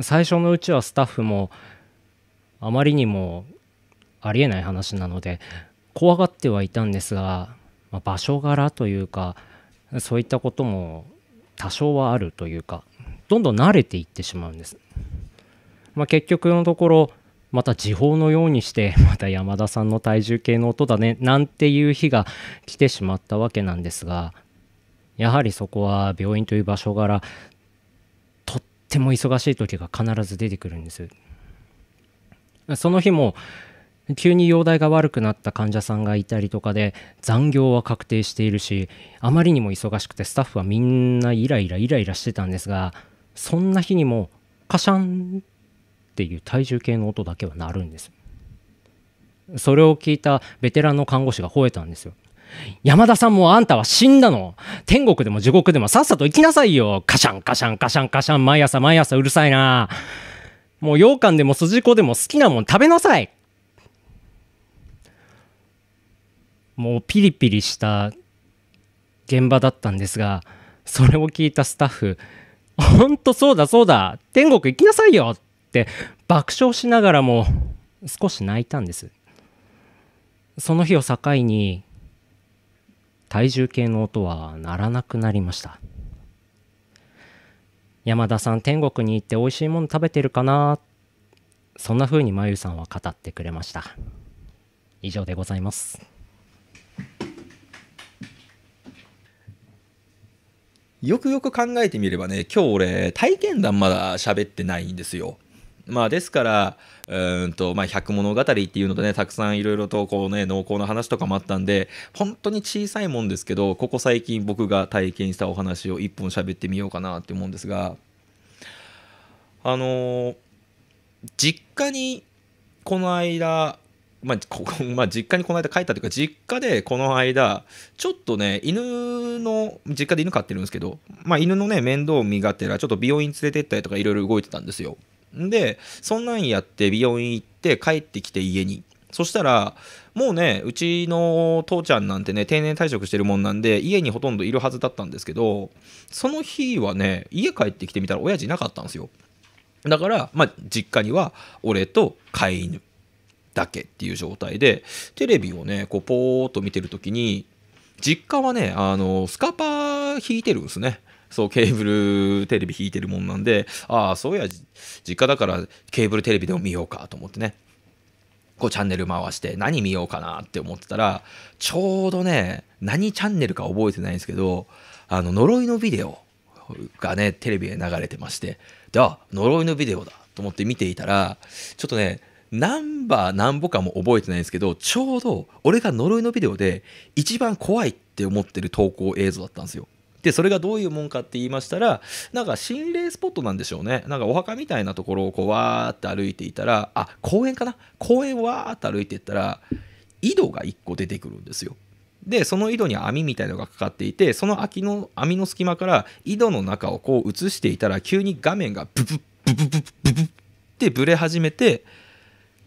最初のうちはスタッフもあまりにもありえない話なので怖がってはいたんですが、まあ、場所柄というかそういったことも多少はあるというかどんどん慣れていってしまうんです、まあ、結局のところまた時報のようにして また山田さんの体重計の音だねなんていう日が来てしまったわけなんですがやはりそこは病院という場所柄とっても忙しい時が必ず出てくるんですその日も急に容体が悪くなった患者さんがいたりとかで残業は確定しているしあまりにも忙しくてスタッフはみんなイライライライラしてたんですがそんな日にもカシャンっていう体重計の音だけは鳴るんですそれを聞いたベテランの看護師が吠えたんですよ山田さんもあんたは死んだの天国でも地獄でもさっさと行きなさいよカシャンカシャンカシャンカシャン毎朝毎朝うるさいなもう羊羹でも筋子でも好きなもん食べなさいもうピリピリした現場だったんですがそれを聞いたスタッフ「ほんとそうだそうだ天国行きなさいよ!」って爆笑しながらも少し泣いたんですその日を境に体重計の音は鳴らなくなりました山田さん天国に行って美味しいもの食べてるかなそんな風にまゆさんは語ってくれました以上でございますよくよく考えてみればね、今日俺、体験談まだ喋ってないんですよ。まあですから、うんと、まあ、百物語っていうのでね、たくさんいろいろとこうね、濃厚な話とかもあったんで、本当に小さいもんですけど、ここ最近僕が体験したお話を一本喋ってみようかなって思うんですが、あのー、実家にこの間、まあ、こ まあ、実家にこの間帰ったというか、実家でこの間、ちょっとね、犬の、実家で犬飼ってるんですけど、まあ、犬のね、面倒見がてら、ちょっと美容院連れてったりとか、いろいろ動いてたんですよ。で、そんなんやって美容院行って帰ってきて家に。そしたら、もうね、うちの父ちゃんなんてね、定年退職してるもんなんで、家にほとんどいるはずだったんですけど、その日はね、家帰ってきてみたら、親父いなかったんですよ。だから、まあ、実家には、俺と飼い犬。だけっていう状態で、テレビをね、こう、ポーっと見てる時に、実家はね、あの、スカパー引いてるんですね。そう、ケーブルテレビ引いてるもんなんで、ああ、そういや、実家だからケーブルテレビでも見ようかと思ってね。こうチャンネル回して何見ようかなって思ってたら、ちょうどね、何チャンネルか覚えてないんですけど、あの、呪いのビデオがね、テレビで流れてまして、で、は呪いのビデオだと思って見ていたら、ちょっとね、何番何歩かも覚えてないんですけど、ちょうど俺が呪いのビデオで一番怖いって思ってる投稿映像だったんですよ。で、それがどういうもんかって言いましたら、なんか心霊スポットなんでしょうね。なんかお墓みたいなところをこうわーって歩いていたら、あ、公園かな公園わーって歩いていったら、井戸が1個出てくるんですよ。でその井戸に網みたいのがかかっていてその空の網の隙間から井戸の中をこう映していたら急に画面がブブッブブブブブってブレ始めて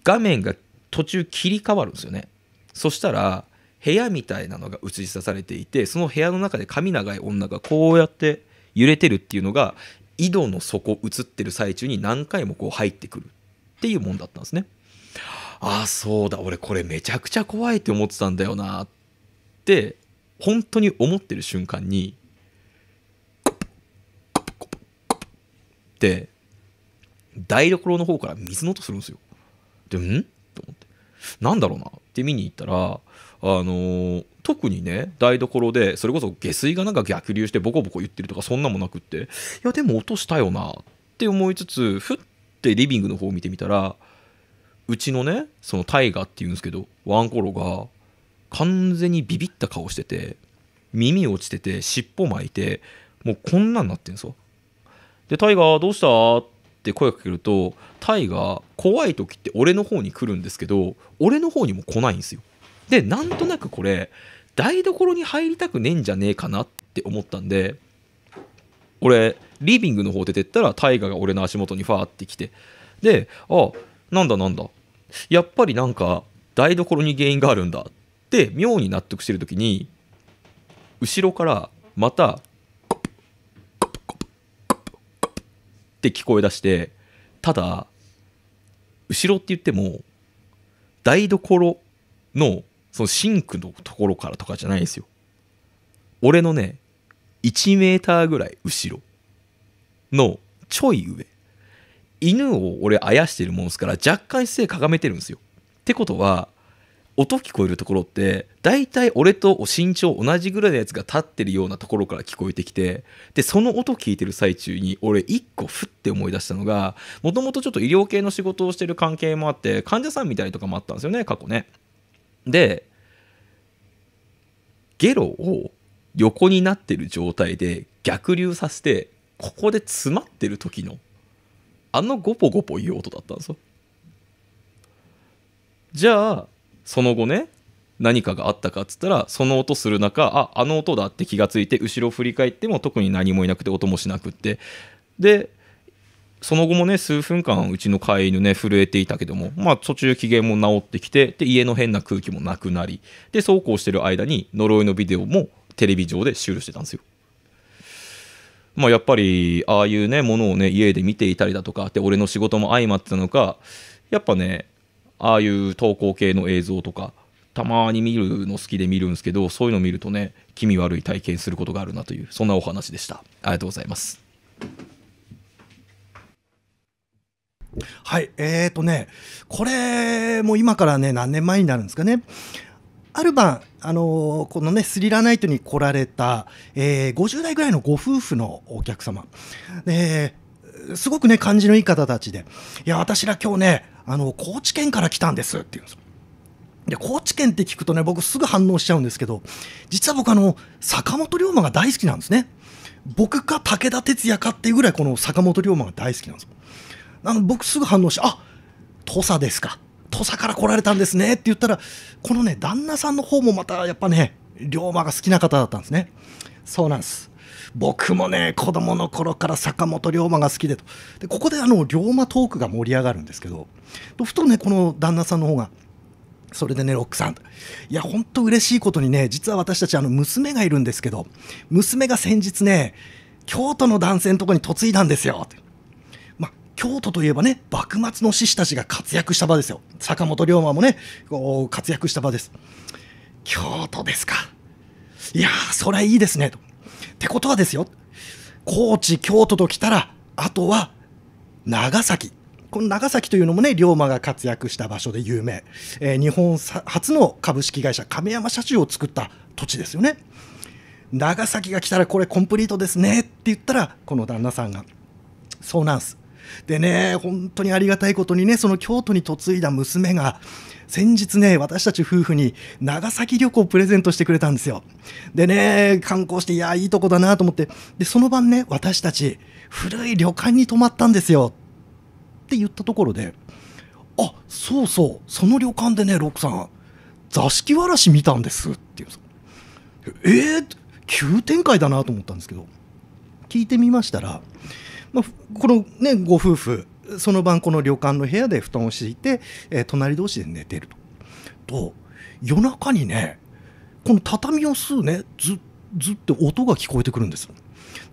画面が途中切り替わるんですよねそしたら部屋みたいなのが映し出されていてその部屋の中で髪長い女がこうやって揺れてるっていうのが井戸の底映ってる最中に何回もこう入ってくるっていうもんだったんですねああそうだ俺これめちゃくちゃ怖いって思ってたんだよなって本当に思ってる瞬間にで台所の方から水の音するんですよで、んと思って。なんだろうなって見に行ったら、あの特にね台所でそれこそ下水がなんか逆流してボコボコ言ってるとかそんなもなくっていやでも落としたよなって思いつつふってリビングの方を見てみたらうちのねそのタイガっていうんですけどワンコロが完全にビビった顔してて耳落ちてて尻尾巻いてもうこんなんなってんすよ。で「タイガーどうした?」っって声かけるとタイが怖い時って俺の方に来るんですけど俺の方にも来ないんですよでなんとなくこれ台所に入りたくねえんじゃねえかなって思ったんで俺リビングの方出てったら大我が俺の足元にファーって来てであなんだなんだやっぱりなんか台所に原因があるんだって妙に納得してる時に後ろからまたって聞こえだしてただ後ろって言っても台所のそのシンクのところからとかじゃないんですよ俺のね1メーターぐらい後ろのちょい上犬を俺あやしてるもんですから若干姿勢かがめてるんですよってことは音聞こえるところって大体俺と身長同じぐらいのやつが立ってるようなところから聞こえてきてでその音聞いてる最中に俺一個ふって思い出したのがもともとちょっと医療系の仕事をしてる関係もあって患者さんみたいとかもあったんですよね過去ね。でゲロを横になってる状態で逆流させてここで詰まってる時のあのゴポゴポいう音だったんですよ。じゃあその後ね何かがあったかっつったらその音する中ああの音だって気がついて後ろ振り返っても特に何もいなくて音もしなくってでその後もね数分間うちの飼い犬ね震えていたけどもまあ途中機嫌も治ってきてで家の変な空気もなくなりでそうこうしてる間に呪いのビデオもテレビ上で終了してたんですよ。まあ、やっぱりああいうねものをね家で見ていたりだとかで俺の仕事も相まってたのかやっぱねああいう投稿系の映像とかたまに見るの好きで見るんですけどそういうの見るとね気味悪い体験することがあるなというそんなお話でしたありがとうございますはいえーとねこれも今からね何年前になるんですかねある晩、あのー、このね、スリラーナイトに来られた、えー、50代ぐらいのご夫婦のお客様。えー、すごくね、感じのいい方たちで、いや、私ら今日ね、あの高知県から来たんですって言うんですで高知県って聞くとね僕すぐ反応しちゃうんですけど実は僕あの坂本龍馬が大好きなんですね僕か武田鉄矢かっていうぐらいこの坂本龍馬が大好きなんですあの僕すぐ反応してあ土佐ですか土佐から来られたんですねって言ったらこのね旦那さんの方もまたやっぱね龍馬が好きな方だったんですねそうなんです僕もね子供の頃から坂本龍馬が好きでとでここであの龍馬トークが盛り上がるんですけどふとねこの旦那さんの方がそれでねロックさんいや本当嬉しいことにね実は私たちあの娘がいるんですけど娘が先日ね京都の男性のとこに嫁いだんですよって京都といえばね幕末の志士たちが活躍した場ですよ坂本龍馬もねこう活躍した場です京都ですかいやーそれはいいですねとってことはですよ、高知、京都と来たら、あとは長崎。この長崎というのもね、龍馬が活躍した場所で有名。えー、日本初の株式会社、亀山社中を作った土地ですよね。長崎が来たらこれコンプリートですねって言ったら、この旦那さんが、そうなんす。でね、本当にありがたいことにね、その京都に嫁いだ娘が、先日ね、私たち夫婦に長崎旅行をプレゼントしてくれたんですよ。でね、観光して、いや、いいとこだなと思って、で、その晩ね、私たち、古い旅館に泊まったんですよ。って言ったところで、あ、そうそう、その旅館でね、六さん、座敷わらし見たんですっていうんですえー、急展開だなと思ったんですけど、聞いてみましたら、まあ、このね、ご夫婦、その晩この旅館の部屋で布団を敷いて、えー、隣同士で寝てると。と夜中にねこの畳を吸うねずずって音が聞こえてくるんです。で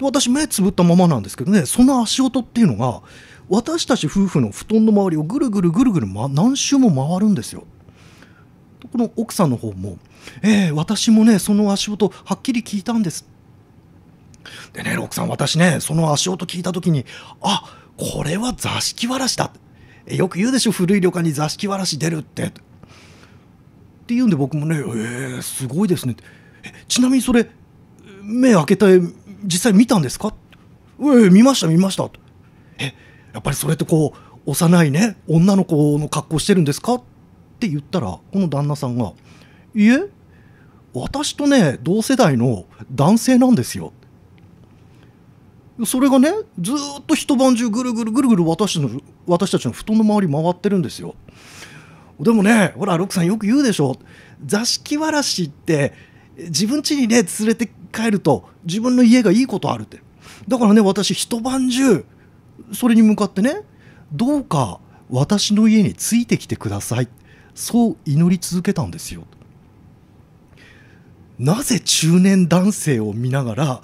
私目つぶったままなんですけどねその足音っていうのが私たち夫婦の布団の周りをぐるぐるぐるぐる、ま、何周も回るんですよ。この奥さんの方も「ええー、私もねその足音はっきり聞いたんです」でね、奥さん、私ね、その足音聞いた時に、あこれは座敷わらしだよく言うでしょ古い旅館に座敷わらし出るってって言うんで僕もね「えー、すごいですね」って「ちなみにそれ目開け絵、実際見たんですか?」えー、見ました見ました」えやっぱりそれってこう幼いね女の子の格好してるんですか?」って言ったらこの旦那さんが「いえ私とね同世代の男性なんですよ」それがねずっと一晩中ぐるぐるぐるぐる私の私たちの布団の周り回ってるんですよでもねほらロックさんよく言うでしょ座敷わらしって自分家にね連れて帰ると自分の家がいいことあるってだからね私一晩中それに向かってねどうか私の家についてきてくださいそう祈り続けたんですよなぜ中年男性を見ながら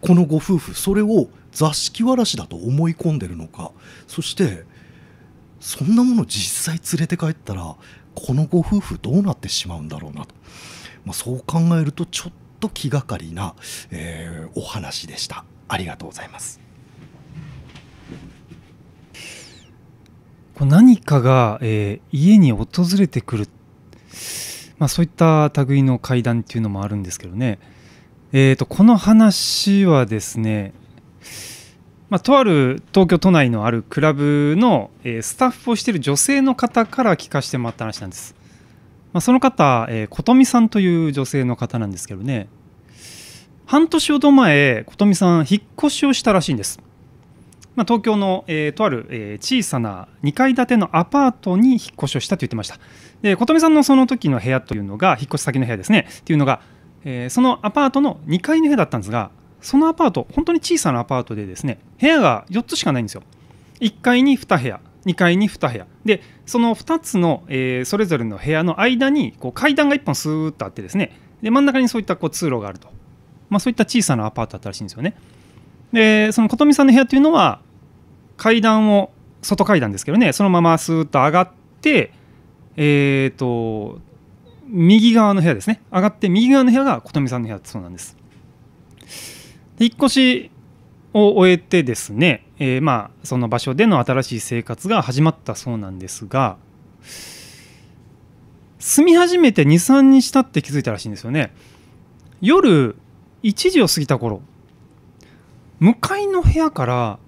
このご夫婦それを座敷わらしだと思い込んでるのかそしてそんなもの実際連れて帰ったらこのご夫婦どうなってしまうんだろうなと、まあ、そう考えるとちょっと気がかりな、えー、お話でしたありがとうございます何かが、えー、家に訪れてくる、まあ、そういった類の階段っていうのもあるんですけどねえーと、この話はですね、まあ、とある東京都内のあるクラブの、えー、スタッフをしている女性の方から聞かせてもらった話なんです。まあ、その方、えー、琴美さんという女性の方なんですけどね、半年ほど前、琴美さん、引っ越しをしたらしいんです。まあ、東京の、えー、とある、えー、小さな2階建てのアパートに引っ越しをしたと言ってました。で、琴美さんのその時の部屋というのが、引っ越し先の部屋ですね、というのが、えー、そのアパートの2階の部屋だったんですがそのアパート本当に小さなアパートでですね部屋が4つしかないんですよ1階に2部屋2階に2部屋でその2つの、えー、それぞれの部屋の間にこう階段が1本スーッとあってですねで真ん中にそういったこう通路があると、まあ、そういった小さなアパートだったらしいんですよねでその琴美さんの部屋というのは階段を外階段ですけどねそのままスーッと上がってえーと右側の部屋ですね上がって右側の部屋が琴美さんの部屋そうなんです引っ越しを終えてですね、えー、まあその場所での新しい生活が始まったそうなんですが住み始めて23日経って気づいたらしいんですよね夜1時を過ぎた頃向かいの部屋から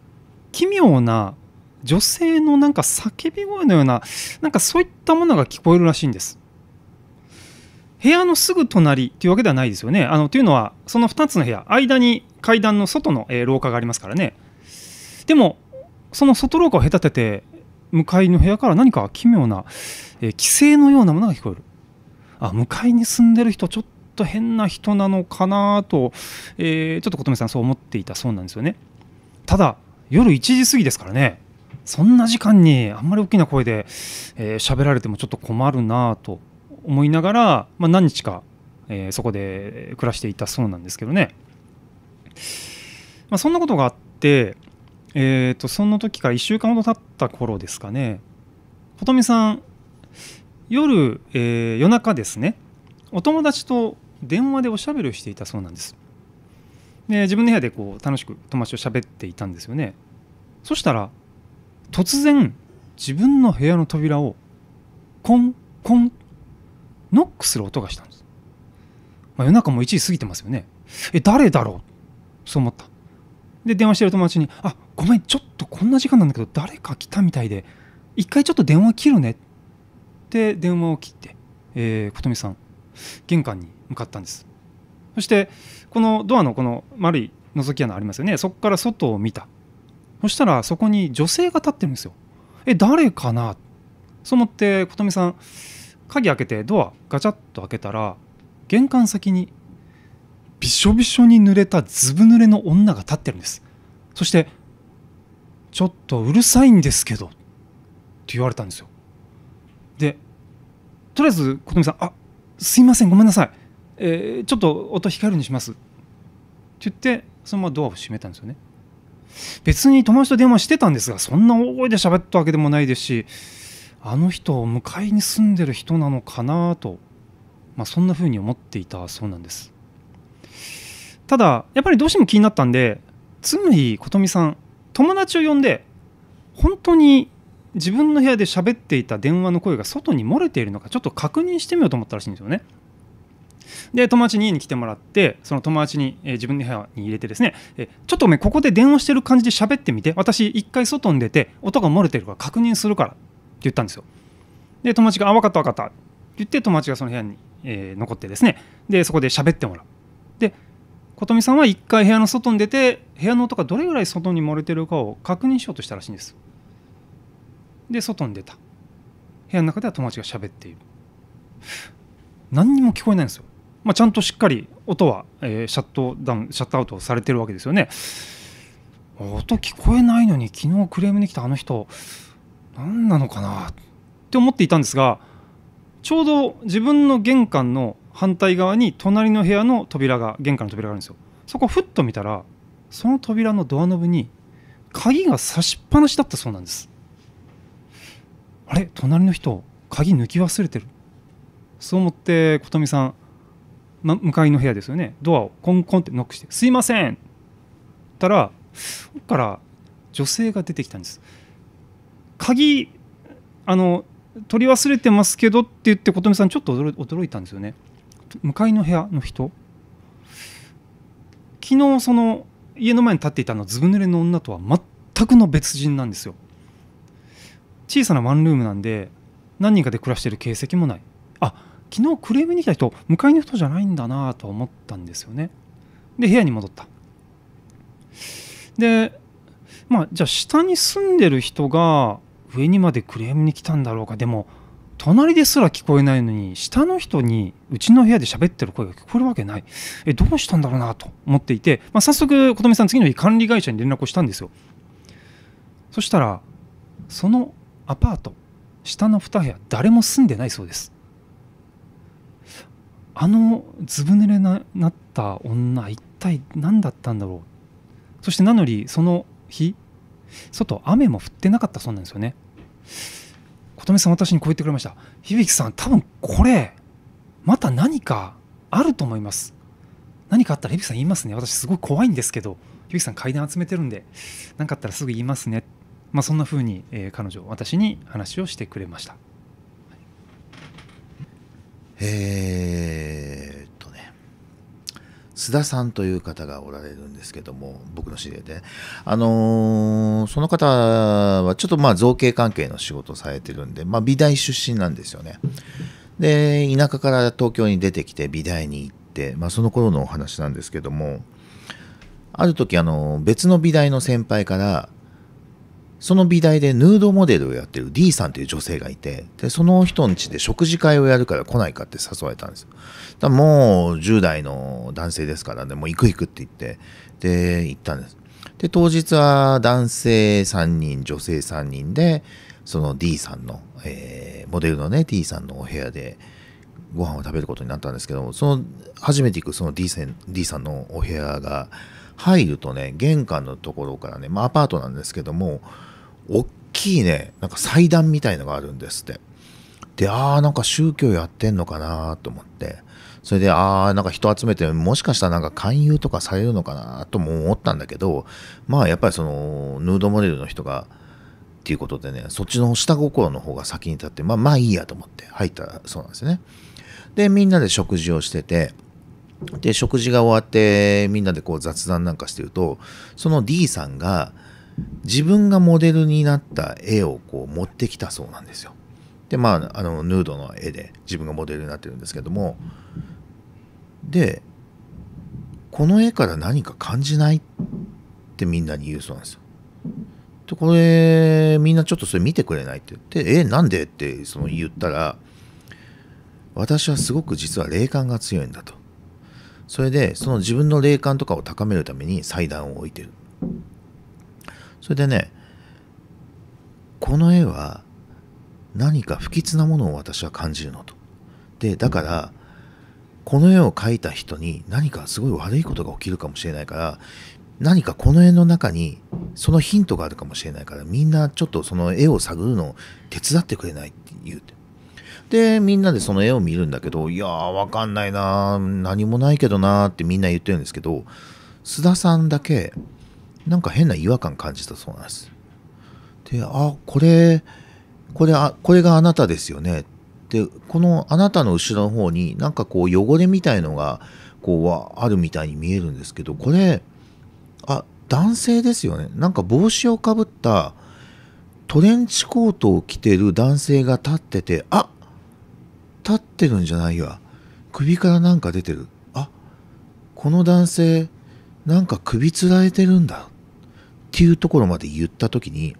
奇妙な女性のなんか叫び声のようななんかそういったものが聞こえるらしいんです部屋のすぐ隣というわけではないですよね。あのというのは、その2つの部屋、間に階段の外の、えー、廊下がありますからね。でも、その外廊下を隔てて、向かいの部屋から何か奇妙な、えー、規制のようなものが聞こえる。あ、向かいに住んでる人、ちょっと変な人なのかなと、えー、ちょっと琴美さん、そう思っていたそうなんですよね。ただ、夜1時過ぎですからね。そんな時間にあんまり大きな声で喋、えー、られてもちょっと困るなと思いながら、まあ、何日か、えー、そこで暮らしていたそうなんですけどね、まあ、そんなことがあって、えーと、その時から1週間ほど経った頃ですかね琴美さん夜、えー、夜中ですねお友達と電話でおしゃべりをしていたそうなんですで自分の部屋でこう楽しく友達と喋っていたんですよねそしたら突然自分の部屋の扉をコンコンノックする音がしたんです、まあ、夜中も1時過ぎてますよねえ誰だろうそう思ったで電話してる友達に「あごめんちょっとこんな時間なんだけど誰か来たみたいで一回ちょっと電話切るね」って電話を切って、えー、琴美さん玄関に向かったんですそしてこのドアのこの丸い覗き穴ありますよねそこから外を見たそしたらそこに女性が立ってるんですよえ誰かなそう思って琴美さん鍵開けてドアガチャッと開けたら玄関先にびしょびしょに濡れたずぶ濡れの女が立ってるんですそして「ちょっとうるさいんですけど」って言われたんですよでとりあえず琴美さん「あすいませんごめんなさい、えー、ちょっと音控えるにします」って言ってそのままドアを閉めたんですよね別に友達と電話してたんですがそんな大声で喋ったわけでもないですしあの人向かいに住んでる人なのかなと、まあ、そんなふうに思っていたそうなんですただやっぱりどうしても気になったんで紬琴美さん友達を呼んで本当に自分の部屋で喋っていた電話の声が外に漏れているのかちょっと確認してみようと思ったらしいんですよねで友達に家に来てもらってその友達に、えー、自分の部屋に入れてですね、えー、ちょっとおめここで電話してる感じで喋ってみて私一回外に出て音が漏れてるから確認するから言ったんですよ。で友達が「あ分かった分かった」って言って友達がその部屋に、えー、残ってですねでそこで喋ってもらう。で琴美さんは1回部屋の外に出て部屋の音がどれぐらい外に漏れてるかを確認しようとしたらしいんです。で外に出た。部屋の中では友達が喋っている。何にも聞こえないんですよ。まあ、ちゃんとしっかり音は、えー、シャットダウンシャットアウトされてるわけですよね。音聞こえないのに昨日クレームに来たあの人何なのかなって思っていたんですがちょうど自分の玄関の反対側に隣の部屋の扉が玄関の扉があるんですよそこをふっと見たらその扉のドアノブに鍵が差しっぱなしだったそうなんですあれ隣の人鍵抜き忘れてるそう思って琴美さん、ま、向かいの部屋ですよねドアをコンコンってノックして「すいません!」たら奥から女性が出てきたんです鍵あの取り忘れてますけどって言って琴美さんちょっと驚いたんですよね向かいの部屋の人昨日その家の前に立っていたのずぶ濡れの女とは全くの別人なんですよ小さなワンルームなんで何人かで暮らしている形跡もないあ昨日クレームに来た人向かいの人じゃないんだなと思ったんですよねで部屋に戻ったでまあじゃあ下に住んでる人が上にまでクレームに来たんだろうかでも隣ですら聞こえないのに下の人にうちの部屋で喋ってる声が聞こえるわけないえどうしたんだろうなと思っていて、まあ、早速琴美さん次の日管理会社に連絡をしたんですよそしたらそのアパート下の2部屋誰も住んでないそうですあのずぶ濡れななった女一体何だったんだろうそして何よりその日外雨も降ってなかったそうなんですよね琴音さん私にこう言ってくれました響さん多分これまた何かあると思います何かあったら響さん言いますね私すごい怖いんですけど響さん階段集めてるんで何かあったらすぐ言いますねまあそんな風に、えー、彼女私に話をしてくれましたへえ須田さんという方がおられるんですけども僕の知り合いで、あのー、その方はちょっとまあ造形関係の仕事をされてるんで、まあ、美大出身なんですよねで田舎から東京に出てきて美大に行って、まあ、その頃のお話なんですけどもある時あの別の美大の先輩からその美大でヌードモデルをやってる D さんっていう女性がいて、で、その人ん家で食事会をやるから来ないかって誘われたんですよ。もう10代の男性ですからね、もう行く行くって言って、で、行ったんです。で、当日は男性3人、女性3人で、その D さんの、えー、モデルのね、D さんのお部屋で、ご飯を食べることになったんですけど、その、初めて行くその D さん D さんのお部屋が、入るとね、玄関のところからね、まあアパートなんですけども、大きいねなんか祭壇みたいのがあるんですってでああなんか宗教やってんのかなと思ってそれでああなんか人集めてもしかしたらなんか勧誘とかされるのかなとも思ったんだけどまあやっぱりそのヌードモデルの人がっていうことでねそっちの下心の方が先に立ってまあまあいいやと思って入ったそうなんですねでみんなで食事をしててで食事が終わってみんなでこう雑談なんかしてるとその D さんが「自分がモデルになった絵をこう持ってきたそうなんですよ。でまああのヌードの絵で自分がモデルになってるんですけどもでこの絵から何か感じないってみんなに言うそうなんですよ。でこれみんなちょっとそれ見てくれないって言って「えなんで?」ってその言ったら「私はすごく実は霊感が強いんだ」と。それでその自分の霊感とかを高めるために祭壇を置いてるそれでねこの絵は何か不吉なものを私は感じるのと。でだからこの絵を描いた人に何かすごい悪いことが起きるかもしれないから何かこの絵の中にそのヒントがあるかもしれないからみんなちょっとその絵を探るのを手伝ってくれないって言うて。でみんなでその絵を見るんだけどいやーわかんないな何もないけどなーってみんな言ってるんですけど須田さんだけなんか変な違和感感じたそうなんです。で、あ、これ、これ、あ、これがあなたですよね。で、このあなたの後ろの方になんかこう汚れみたいのがこうあるみたいに見えるんですけど、これ、あ、男性ですよね。なんか帽子をかぶったトレンチコートを着てる男性が立ってて、あ立ってるんじゃないわ。首からなんか出てる。あこの男性、なんか首つられてるんだ。っていうところまで言った時に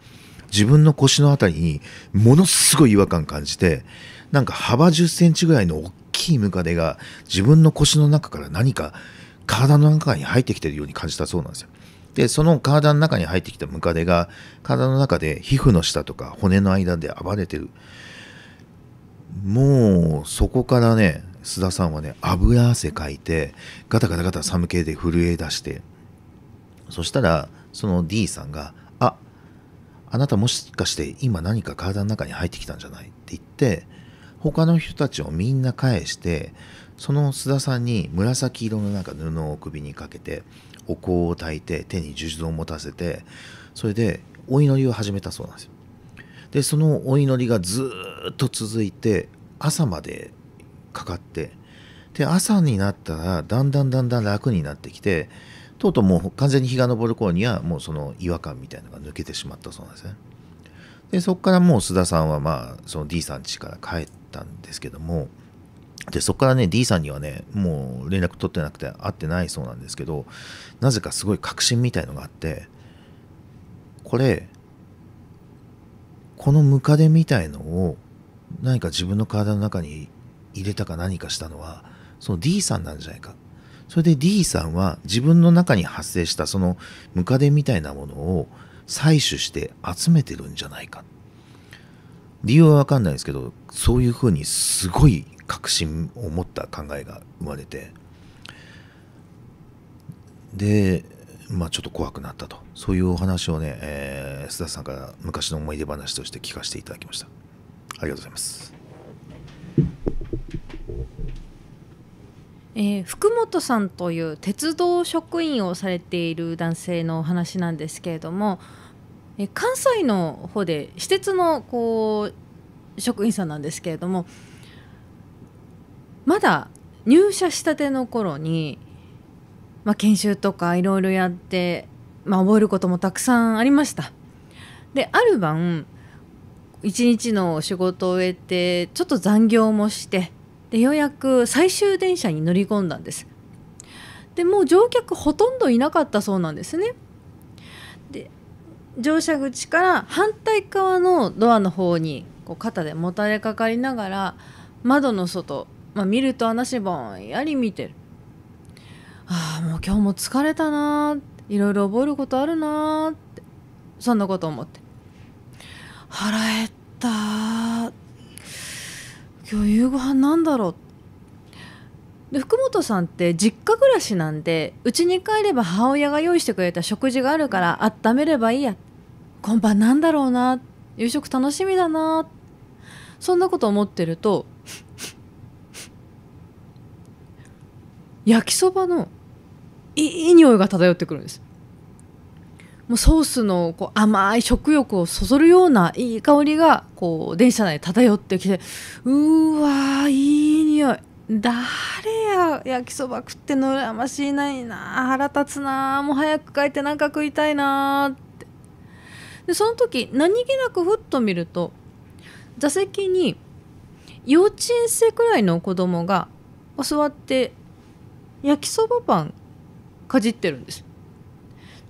自分の腰の辺りにものすごい違和感感じてなんか幅10センチぐらいの大きいムカデが自分の腰の中から何か体の中に入ってきてるように感じたそうなんですよ。でその体の中に入ってきたムカデが体の中で皮膚の下とか骨の間で暴れてるもうそこからね須田さんはね油汗かいてガタガタガタ寒気で震え出してそしたらその D さんが「ああなたもしかして今何か体の中に入ってきたんじゃない?」って言って他の人たちをみんな返してその須田さんに紫色のなんか布を首にかけてお香を焚いて手に樹術を持たせてそれでお祈りを始めたそうなんですよ。でそのお祈りがずっと続いて朝までかかってで朝になったらだんだんだんだん楽になってきてとうとうもう完全に日が昇る頃にはもうその違和感みたいなのが抜けてしまったそうなんですね。でそこからもう須田さんはまあその D さん家から帰ったんですけどもでそこからね D さんにはねもう連絡取ってなくて会ってないそうなんですけどなぜかすごい確信みたいのがあってこれこのムカデみたいのを何か自分の体の中に入れたか何かしたのはその D さんなんじゃないかそれで D さんは自分の中に発生したそのムカデみたいなものを採取して集めてるんじゃないか。理由はわかんないですけど、そういうふうにすごい確信を持った考えが生まれて、で、まあちょっと怖くなったと。そういうお話をね、えー、須田さんから昔の思い出話として聞かせていただきました。ありがとうございます。えー、福本さんという鉄道職員をされている男性のお話なんですけれども、えー、関西の方で私鉄のこう職員さんなんですけれどもまだ入社したての頃に、まあ、研修とかいろいろやって、まあ、覚えることもたくさんありました。である晩一日の仕事を終えてちょっと残業もしてでようやく最終電車に乗り込んだんですでもう乗客ほとんどいなかったそうなんですねで乗車口から反対側のドアの方にこう肩でもたれかかりながら窓の外、まあ、見ると話ぼんやり見てるああもう今日も疲れたないろいろ覚えることあるなあ」ってそんなこと思って腹減った今日夕ご飯なんだろうで福本さんって実家暮らしなんでうちに帰れば母親が用意してくれた食事があるから温めればいいや今晩なんだろうな夕食楽しみだなそんなこと思ってると焼きそばのいい匂いが漂ってくるんですもうソースのこう甘い食欲をそそるようないい香りがこう電車内漂ってきてうわいい匂い誰や焼きそば食っての羨ましいないな腹立つなもう早く帰って何か食いたいなってでその時何気なくふっと見ると座席に幼稚園生くらいの子供が座って焼きそばパンかじってるんです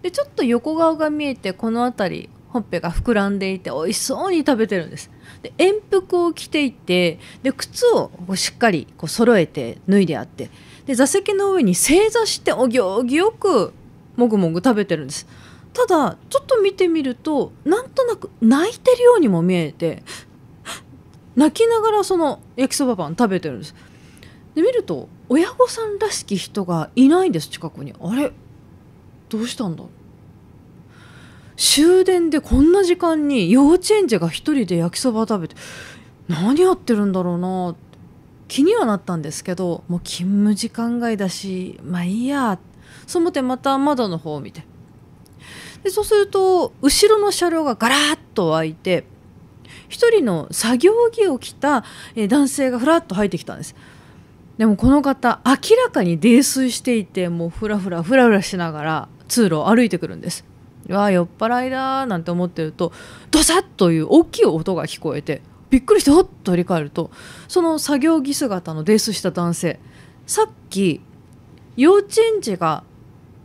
でちょっと横顔が見えてこの辺りほっぺが膨らんでいて美味しそうに食べてるんですで遠服を着ていてで靴をしっかりこう揃えて脱いであってで座席の上に正座してお行儀よくもぐもぐ食べてるんですただちょっと見てみるとなんとなく泣いてるようにも見えて泣きながらその焼きそばパン食べてるんですで見ると親御さんらしき人がいないんです近くにあれどうしたんだ終電でこんな時間に幼稚園児が一人で焼きそば食べて何やってるんだろうな気にはなったんですけどもう勤務時間外だしまあいいやそう思ってまた窓の方を見てでそうすると後ろの車両がガラッと開いて1人の作業着を着た男性がふらっと入ってきたんですでもこの方明らかに泥酔していてもうフラフラフラフラしながら通路を歩いてくるんです。わあ酔っ払いだなんて思ってるとドサッという大きい音が聞こえてびっくりしてほっと振り返るとその作業着姿の泥酔した男性さっき幼稚園児が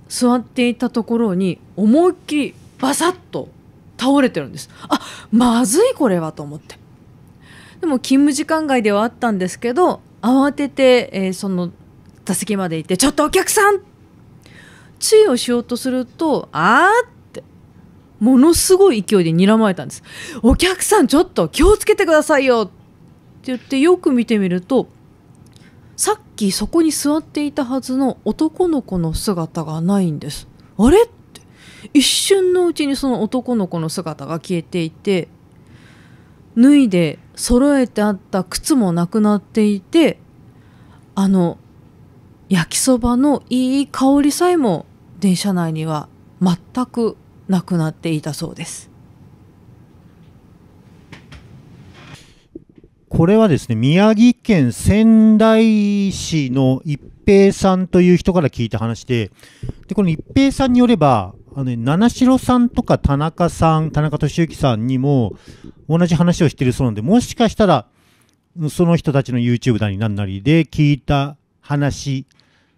座っていたところに思いっきりバサッと倒れてるんですあまずいこれはと思ってでも勤務時間外ではあったんですけど慌てて、えー、その座席まで行って「ちょっとお客さん!」注意をしようとするとあーってものすごい勢いで睨まれたんですお客さんちょっと気をつけてくださいよって言ってよく見てみるとさっきそこに座っていたはずの男の子の姿がないんですあれって一瞬のうちにその男の子の姿が消えていて脱いで揃えてあった靴もなくなっていてあの焼きそばのいい香りさえも電車内には全くなくなっていたそうですこれはですね宮城県仙台市の一平さんという人から聞いた話ででこの一平さんによればあの、ね、七代さんとか田中さん田中俊之さんにも同じ話をしているそうなのでもしかしたらその人たちの YouTube なりななりで聞いた話、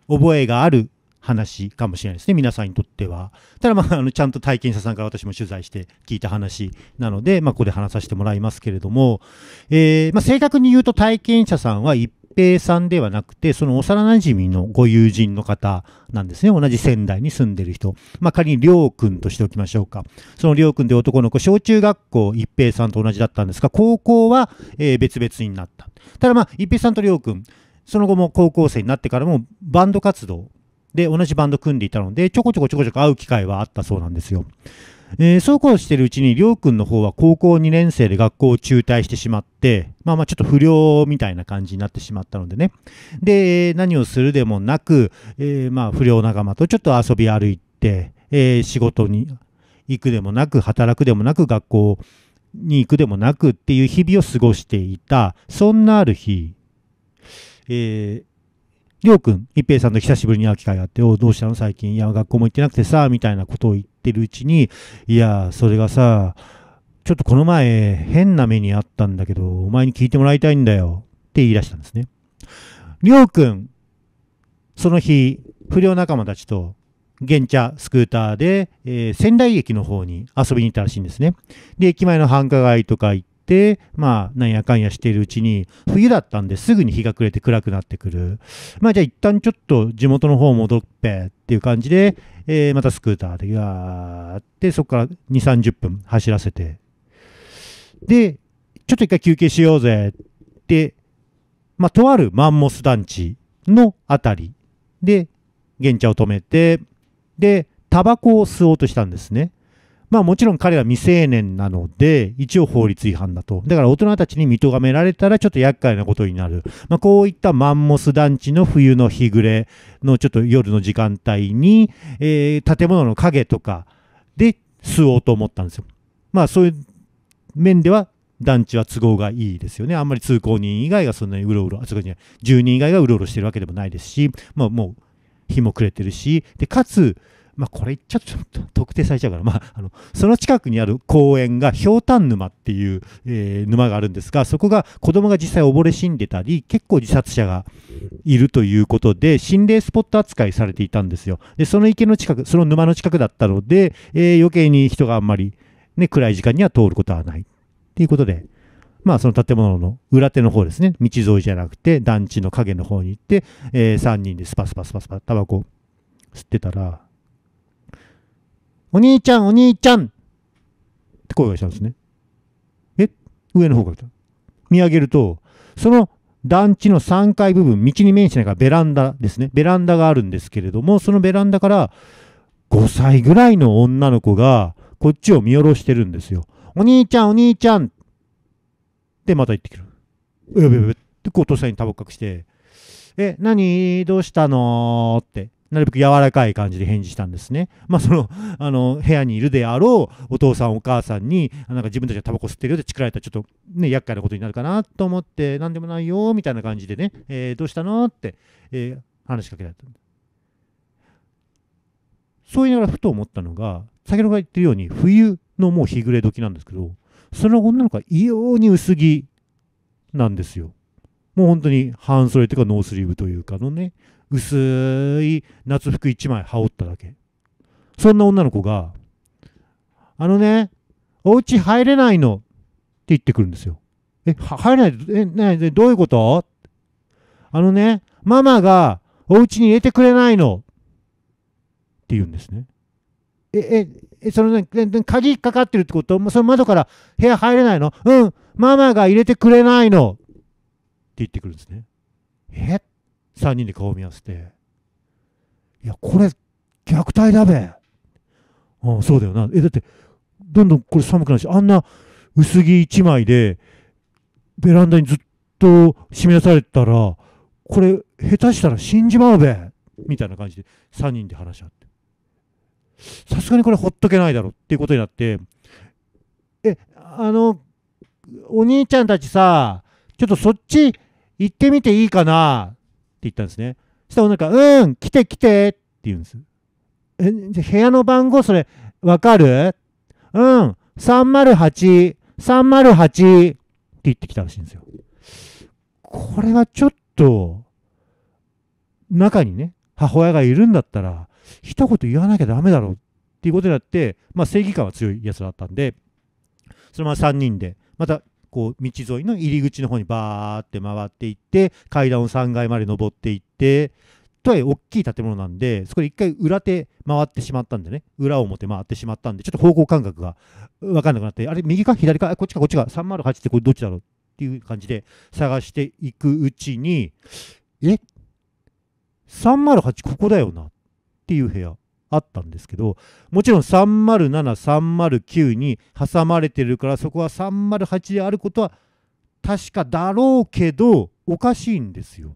覚えがある話かもしれないですね、皆さんにとっては。ただ、まあ、あのちゃんと体験者さんから私も取材して聞いた話なので、まあ、ここで話させてもらいますけれども、えー、まあ、正確に言うと体験者さんは一平さんではなくて、その幼なじみのご友人の方なんですね。同じ仙台に住んでる人。まあ、仮にりょうくんとしておきましょうか。そのりょうくんで男の子、小中学校、一平さんと同じだったんですが、高校は、えー、別々になった。ただまあ、一平さんとりょうくん、その後も高校生になってからもバンド活動で同じバンド組んでいたので、ちょこちょこちょこちょこ会う機会はあったそうなんですよ。えー、そうこうしてるうちに、りょうくんの方は高校2年生で学校を中退してしまって、まあまあちょっと不良みたいな感じになってしまったのでね。で、何をするでもなく、えー、まあ不良仲間とちょっと遊び歩いて、えー、仕事に行くでもなく、働くでもなく、学校に行くでもなくっていう日々を過ごしていた、そんなある日、えー、りょうくん、一平さんと久しぶりに会う機会があって、おどうしたの最近、いや、学校も行ってなくてさ、みたいなことを言ってるうちに、いや、それがさ、ちょっとこの前、変な目にあったんだけど、お前に聞いてもらいたいんだよ、って言い出したんですね。りょうくん、その日、不良仲間たちと、現茶スクーターで、えー、仙台駅の方に遊びに行ったらしいんですね。で、駅前の繁華街とか行って、まあ、なんやかんやしているうちに、冬だったんですぐに日が暮れて暗くなってくる。まあ、じゃあ一旦ちょっと地元の方戻っぺっていう感じで、えー、またスクーターでガーって、そこから2、30分走らせて。で、ちょっと一回休憩しようぜって、まあ、とあるマンモス団地のあたりで、玄茶を止めて、で、タバコを吸おうとしたんですね。まあもちろん彼は未成年なので、一応法律違反だと。だから大人たちに見められたらちょっと厄介なことになる。まあこういったマンモス団地の冬の日暮れのちょっと夜の時間帯に、えー、建物の影とかで吸おうと思ったんですよ。まあそういう面では団地は都合がいいですよね。あんまり通行人以外がそんなにうろうろ、あ、そこに住人以外がうろうろしてるわけでもないですし、まあもう日も暮れてるし、で、かつ、まあ、これ言っちゃうとちょっと特定されちゃうから、まあ、あのその近くにある公園がひょうたん沼っていう、えー、沼があるんですがそこが子供が実際溺れ死んでたり結構自殺者がいるということで心霊スポット扱いされていたんですよでその池の近くその沼の近くだったので、えー、余計に人があんまり、ね、暗い時間には通ることはないっていうことで。まあ、その建物の裏手の方ですね、道沿いじゃなくて、団地の影の方に行って、えー、3人でスパスパスパスパ、タバコ吸ってたら、お兄ちゃん、お兄ちゃんって声がしたんですね。え上の方から来た。見上げると、その団地の3階部分、道に面してないからベランダですね。ベランダがあるんですけれども、そのベランダから5歳ぐらいの女の子がこっちを見下ろしてるんですよ。お兄ちゃん、お兄ちゃんってまた行ってくる。うやべやべってこう、とっさにタバコ隠して、え、何どうしたのって。なるべく柔らかい感じで返事したんですね。まあ、その、あの、部屋にいるであろうお父さんお母さんに、なんか自分たちがタバコ吸ってるよってチクられたらちょっとね、厄介なことになるかなと思って、なんでもないよ、みたいな感じでね、えー、どうしたのって、えー、話しかけられた。そう言いながらふと思ったのが、先ほどが言ってるように、冬のもう日暮れ時なんですけど、その女の子は異様に薄着なんですよ。もう本当に半袖というかノースリーブというかのね、薄い夏服1枚羽織っただけ。そんな女の子が、あのね、お家入れないのって言ってくるんですよ。え、入れないえ、ね、どういうことあのね、ママがお家に入れてくれないのって言うんですね。え、え、そのね、鍵かかってるってことその窓から部屋入れないのうん、ママが入れてくれないのって言ってくるんですね。え3人で顔を見合わせて「いやこれ虐待だべ」あそうだよなえだってどんどんこれ寒くなるしあんな薄着1枚でベランダにずっと締め出されたらこれ下手したら死んじまうべみたいな感じで3人で話し合ってさすがにこれほっとけないだろっていうことになってえあのお兄ちゃんたちさちょっとそっち行ってみていいかな言ったんですね。そしたらなんか、うん、来て来てって言うんです。え、部屋の番号それ、わかるうん、308、308って言ってきたらしいんですよ。これはちょっと、中にね、母親がいるんだったら、一言言わなきゃダメだろうっていうことになって、まあ正義感は強いやつだったんで、そのまま3人で、またこう、道沿いの入り口の方にバーって回っていって、階段を3階まで登っていって、とはいえ大きい建物なんで、そこで一回裏手回ってしまったんでね、裏表回ってしまったんで、ちょっと方向感覚が分かんなくなって、あれ、右か左か、こっちかこっちか、308ってこれどっちだろうっていう感じで探していくうちに、え ?308 ここだよなっていう部屋。あったんですけどもちろん307309に挟まれてるからそこは308であることは確かだろうけどおかしいんですよ。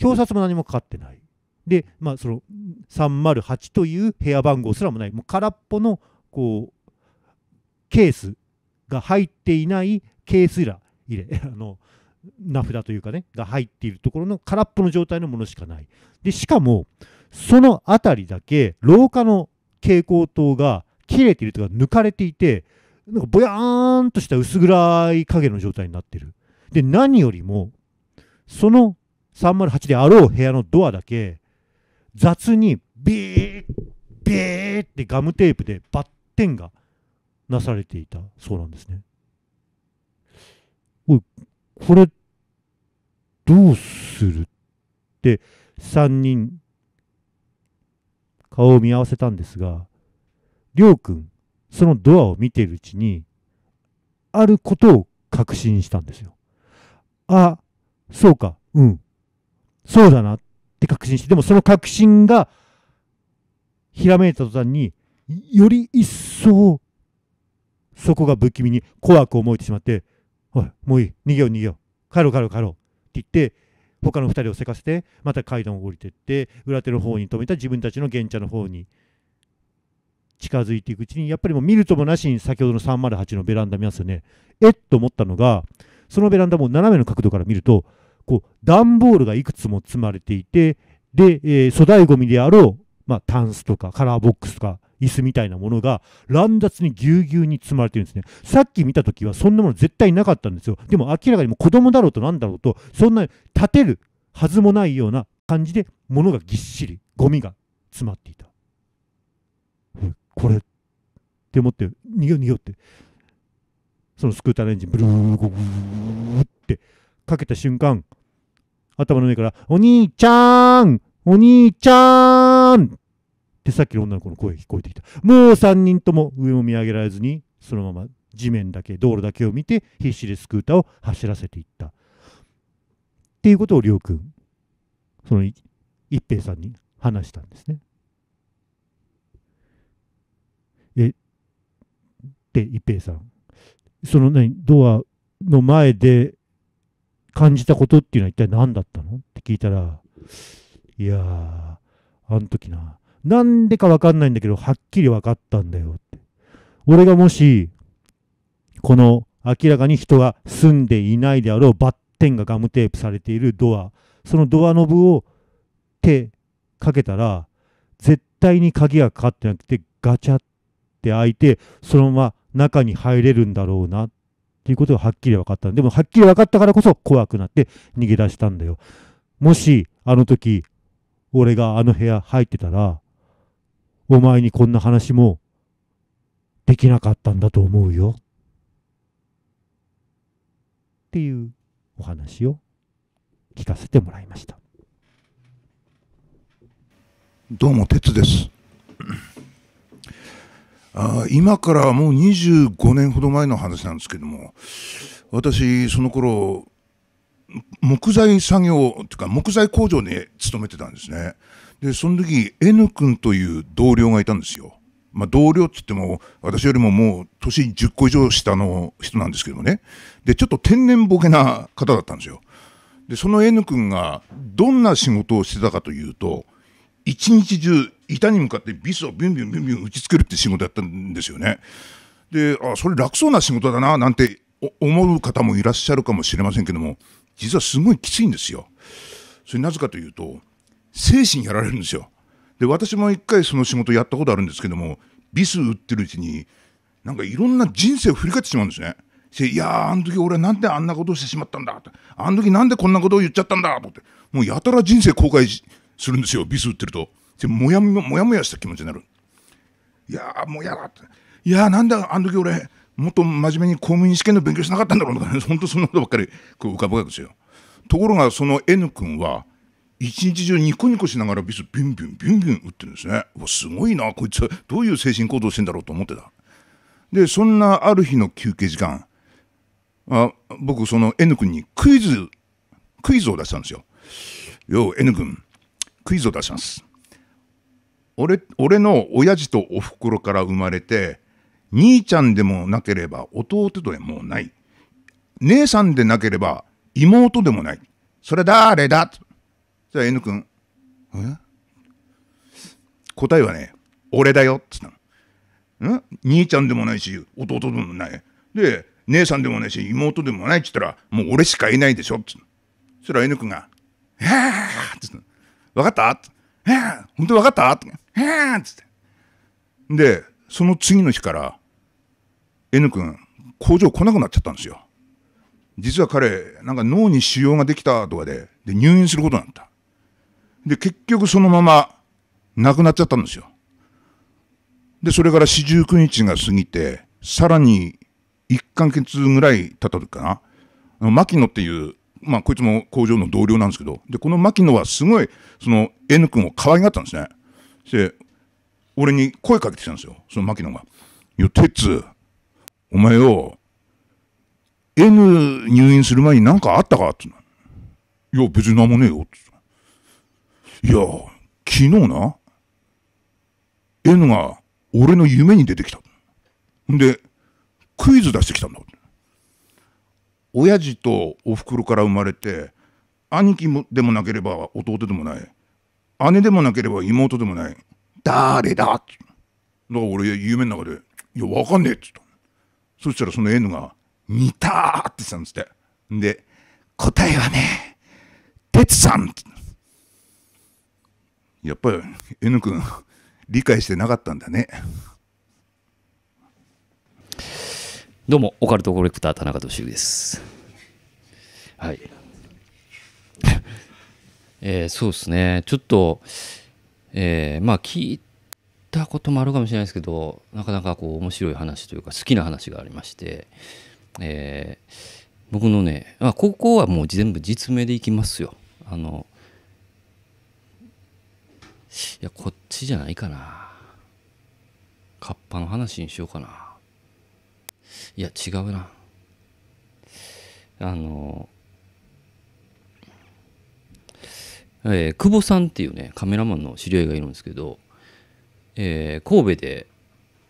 表札も何もかかってない。で、まあ、その308という部屋番号すらもないもう空っぽのこうケースが入っていないケース入れ あの名札というかねが入っているところの空っぽの状態のものしかない。でしかもその辺りだけ廊下の蛍光灯が切れているというか抜かれていてなんかぼやーんとした薄暗い影の状態になってる。で何よりもその308であろう部屋のドアだけ雑にビービーってガムテープでバッテンがなされていたそうなんですね。おいこれどうするって3人顔を見合わせたんですが、りょうくん、そのドアを見ているうちに、あることを確信したんですよ。あ、そうか、うん、そうだなって確信して、でもその確信が、ひらめいた途端に、より一層、そこが不気味に怖く思えてしまって、おい、もういい、逃げよう逃げよう、帰ろう帰ろう帰ろうって言って、他の2人をせかせてまた階段を降りてって裏手の方に止めた自分たちの現茶の方に近づいていくうちにやっぱりもう見るともなしに先ほどの308のベランダ見ますよねえっと思ったのがそのベランダも斜めの角度から見るとこう段ボールがいくつも積まれていてで、えー、粗大ごみであろう、まあ、タンスとかカラーボックスとか椅子みたいなものが乱雑にぎゅうぎゅうに積まれてるんですね。さっき見た時はそんなもの絶対なかったんですよ。でも明らかにも子供だろうと何だろうと、そんな立てるはずもないような感じで物がぎっしり、ゴミが詰まっていた。これって思って、逃げ逃げって。そのスクーターのエンジン、ブルーゴーってかけた瞬間、頭の上から、お兄ちゃんお兄ちゃんさっきの女の子の声が聞こえてきたもう3人とも上を見上げられずにそのまま地面だけ道路だけを見て必死でスクーターを走らせていったっていうことをり亮君その一平さんに話したんですね。えで一平さんその何ドアの前で感じたことっていうのは一体何だったのって聞いたらいやーあの時ななんでかわかんないんだけど、はっきり分かったんだよって。俺がもし、この明らかに人が住んでいないであろうバッテンがガムテープされているドア、そのドアノブを手かけたら、絶対に鍵がかかってなくて、ガチャって開いて、そのまま中に入れるんだろうなっていうことがはっきり分かった。でもはっきり分かったからこそ怖くなって逃げ出したんだよ。もしあの時、俺があの部屋入ってたら、お前にこんな話もできなかったんだと思うよ。っていうお話を聞かせてもらいました。どうも、鉄です。あ今からもう25年ほど前の話なんですけども、私、その頃、木材作業というか木材工場に勤めてたんですね。で、その時、N 君という同僚がいたんですよ。まあ、同僚っつっても、私よりももう年10個以上下の人なんですけどもね。で、ちょっと天然ボケな方だったんですよ。で、その N 君がどんな仕事をしてたかというと、一日中、板に向かってビスをビュンビュンビュンビュン打ちつけるって仕事やったんですよね。で、あ、それ楽そうな仕事だな、なんて思う方もいらっしゃるかもしれませんけども、実はすごいきついんですよ。それなぜかというと、精神やられるんですよ。で、私も一回その仕事やったことあるんですけども、ビス打ってるうちに、なんかいろんな人生を振り返ってしまうんですね。いやあの時俺はなんであんなことをしてしまったんだって、あの時なんでこんなことを言っちゃったんだとって、もうやたら人生後悔するんですよ、ビス打ってると。でもやもやもやした気持ちになる。いやもうやだって。いやなんであの時俺、もっと真面目に公務員試験の勉強しなかったんだろうとか、ね、本当そんなことばっかりこう浮かぶわけですよ。ところが、その N 君は、一日中ニコニコしながらビスビンビンビンビン打ってるんですねすごいなこいつどういう精神行動してんだろうと思ってたでそんなある日の休憩時間あ僕その N 君にクイズクイズを出したんですよよう N 君クイズを出します俺俺の親父とおふくろから生まれて兄ちゃんでもなければ弟でもない姉さんでなければ妹でもないそれ誰だじゃあ N 君え答えはね俺だよっつったのん兄ちゃんでもないし弟でもないで姉さんでもないし妹でもないっつったらもう俺しかいないでしょっつったそしたら N 君が「ええっつった分かったええー、本当分かったええー、っつってでその次の日から N 君工場来なくなっちゃったんですよ実は彼なんか脳に腫瘍ができたとかでで入院することになったで、結局そのまま亡くなっちゃったんですよ。で、それから四十九日が過ぎて、さらに1ヶ月ぐらい経った時かな。あの、牧野っていう、まあ、こいつも工場の同僚なんですけど、で、この牧野はすごい、その N 君を可愛がったんですね。で、俺に声かけてきたんですよ。その牧野が。いや、鉄、お前よ、N 入院する前に何かあったかって言うの。いや、別に何もねえよ。っていや、昨日な、N が俺の夢に出てきた。んで、クイズ出してきたんだ。親父とお袋から生まれて、兄貴もでもなければ弟でもない。姉でもなければ妹でもない。誰だって。だから俺、夢の中で、いや、わかんねえって言った。そしたらその N が、似たーって言ってたんですって。で、答えはね、てつさんって。やっぱり N 君、理解してなかったんだね。どうも、オカルトコレクター、田中俊之です。はい。えー、そうですね、ちょっと、えー、まあ、聞いたこともあるかもしれないですけど、なかなかこう、面白い話というか、好きな話がありまして、えー、僕のね、まあ、高校はもう全部実名でいきますよ。あの、いや、こっちじゃないかな。カッパの話にしようかな。いや、違うな。あの、えー、久保さんっていうね、カメラマンの知り合いがいるんですけど、えー、神戸で、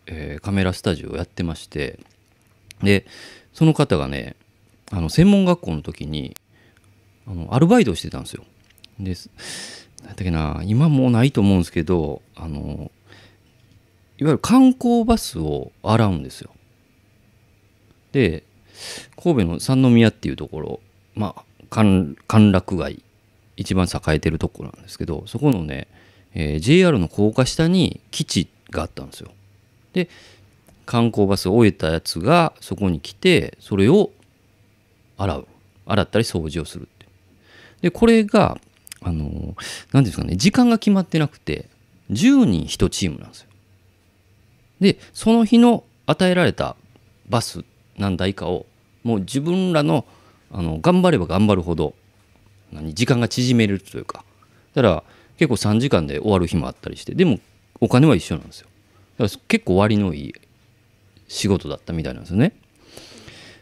えー、カメラスタジオをやってまして、で、その方がね、あの、専門学校の時に、あの、アルバイトをしてたんですよ。です。何だっけな今もうないと思うんですけどあのいわゆる観光バスを洗うんですよ。で神戸の三宮っていうところまあ歓楽街一番栄えてるところなんですけどそこのね、えー、JR の高架下に基地があったんですよ。で観光バスを終えたやつがそこに来てそれを洗う洗ったり掃除をするってでこれがあの、何ですかね、時間が決まってなくて、10人1チームなんですよ。で、その日の与えられたバス何台かを、もう自分らの、あの、頑張れば頑張るほど、何、時間が縮めるというか、だから結構3時間で終わる日もあったりして、でもお金は一緒なんですよ。だから結構割のいい仕事だったみたいなんですよね。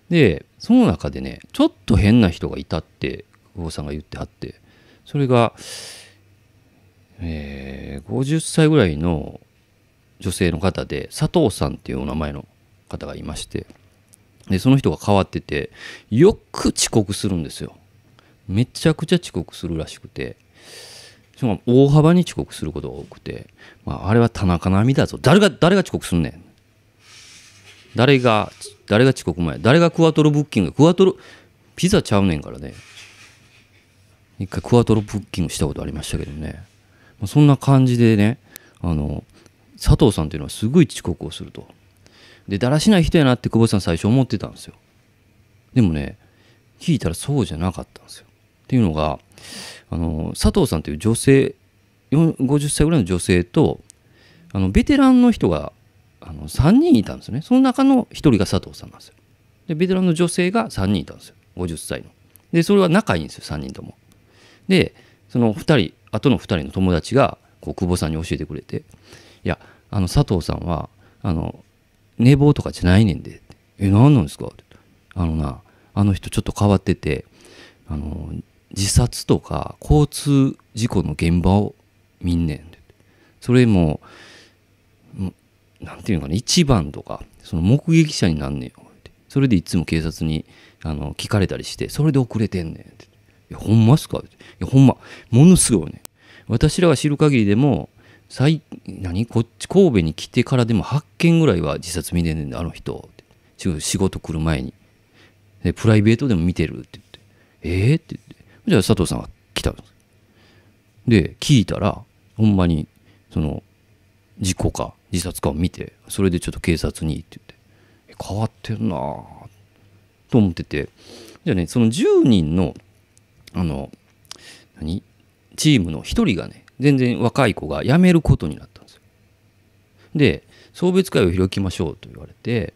で、その中でね、ちょっと変な人がいたって、久保さんが言ってはって、それが、えー、50歳ぐらいの女性の方で佐藤さんっていうお名前の方がいましてでその人が変わっててよく遅刻するんですよめちゃくちゃ遅刻するらしくてしかも大幅に遅刻することが多くて、まあ、あれは田中並みだぞ誰が誰が遅刻すんねん誰が誰が遅刻前誰がクワトロブッキングクワトロピザちゃうねんからね一回クワトロブッキングしたことありましたけどね、まあ、そんな感じでねあの佐藤さんというのはすごい遅刻をするとでだらしない人やなって久保さん最初思ってたんですよでもね聞いたらそうじゃなかったんですよっていうのがあの佐藤さんという女性50歳ぐらいの女性とあのベテランの人があの3人いたんですよねその中の1人が佐藤さんなんですよでベテランの女性が3人いたんですよ50歳のでそれは仲いいんですよ3人ともでその2人あとの2人の友達がこう久保さんに教えてくれて「いやあの佐藤さんはあの寝坊とかじゃないねんで」え何なんですか?」ってあのなあの人ちょっと変わっててあの自殺とか交通事故の現場を見んねん」それも何て言うのかな一番とかその目撃者になんねんよそれでいつも警察にあの聞かれたりしてそれで遅れてんねんっていや、ほんまっすか?」って「いやほんまものすごいね私らが知る限りでも最何こっち神戸に来てからでも8件ぐらいは自殺見てんねんあの人」仕事来る前にでプライベートでも見てるって言って「えー?」って言ってじゃあ佐藤さんが来たんですで聞いたらほんまにその事故か自殺かを見てそれでちょっと警察にって言って変わってるなと思っててじゃあねその10人のあの何チームの1人がね全然若い子が辞めることになったんですよ。で送別会を開きましょうと言われて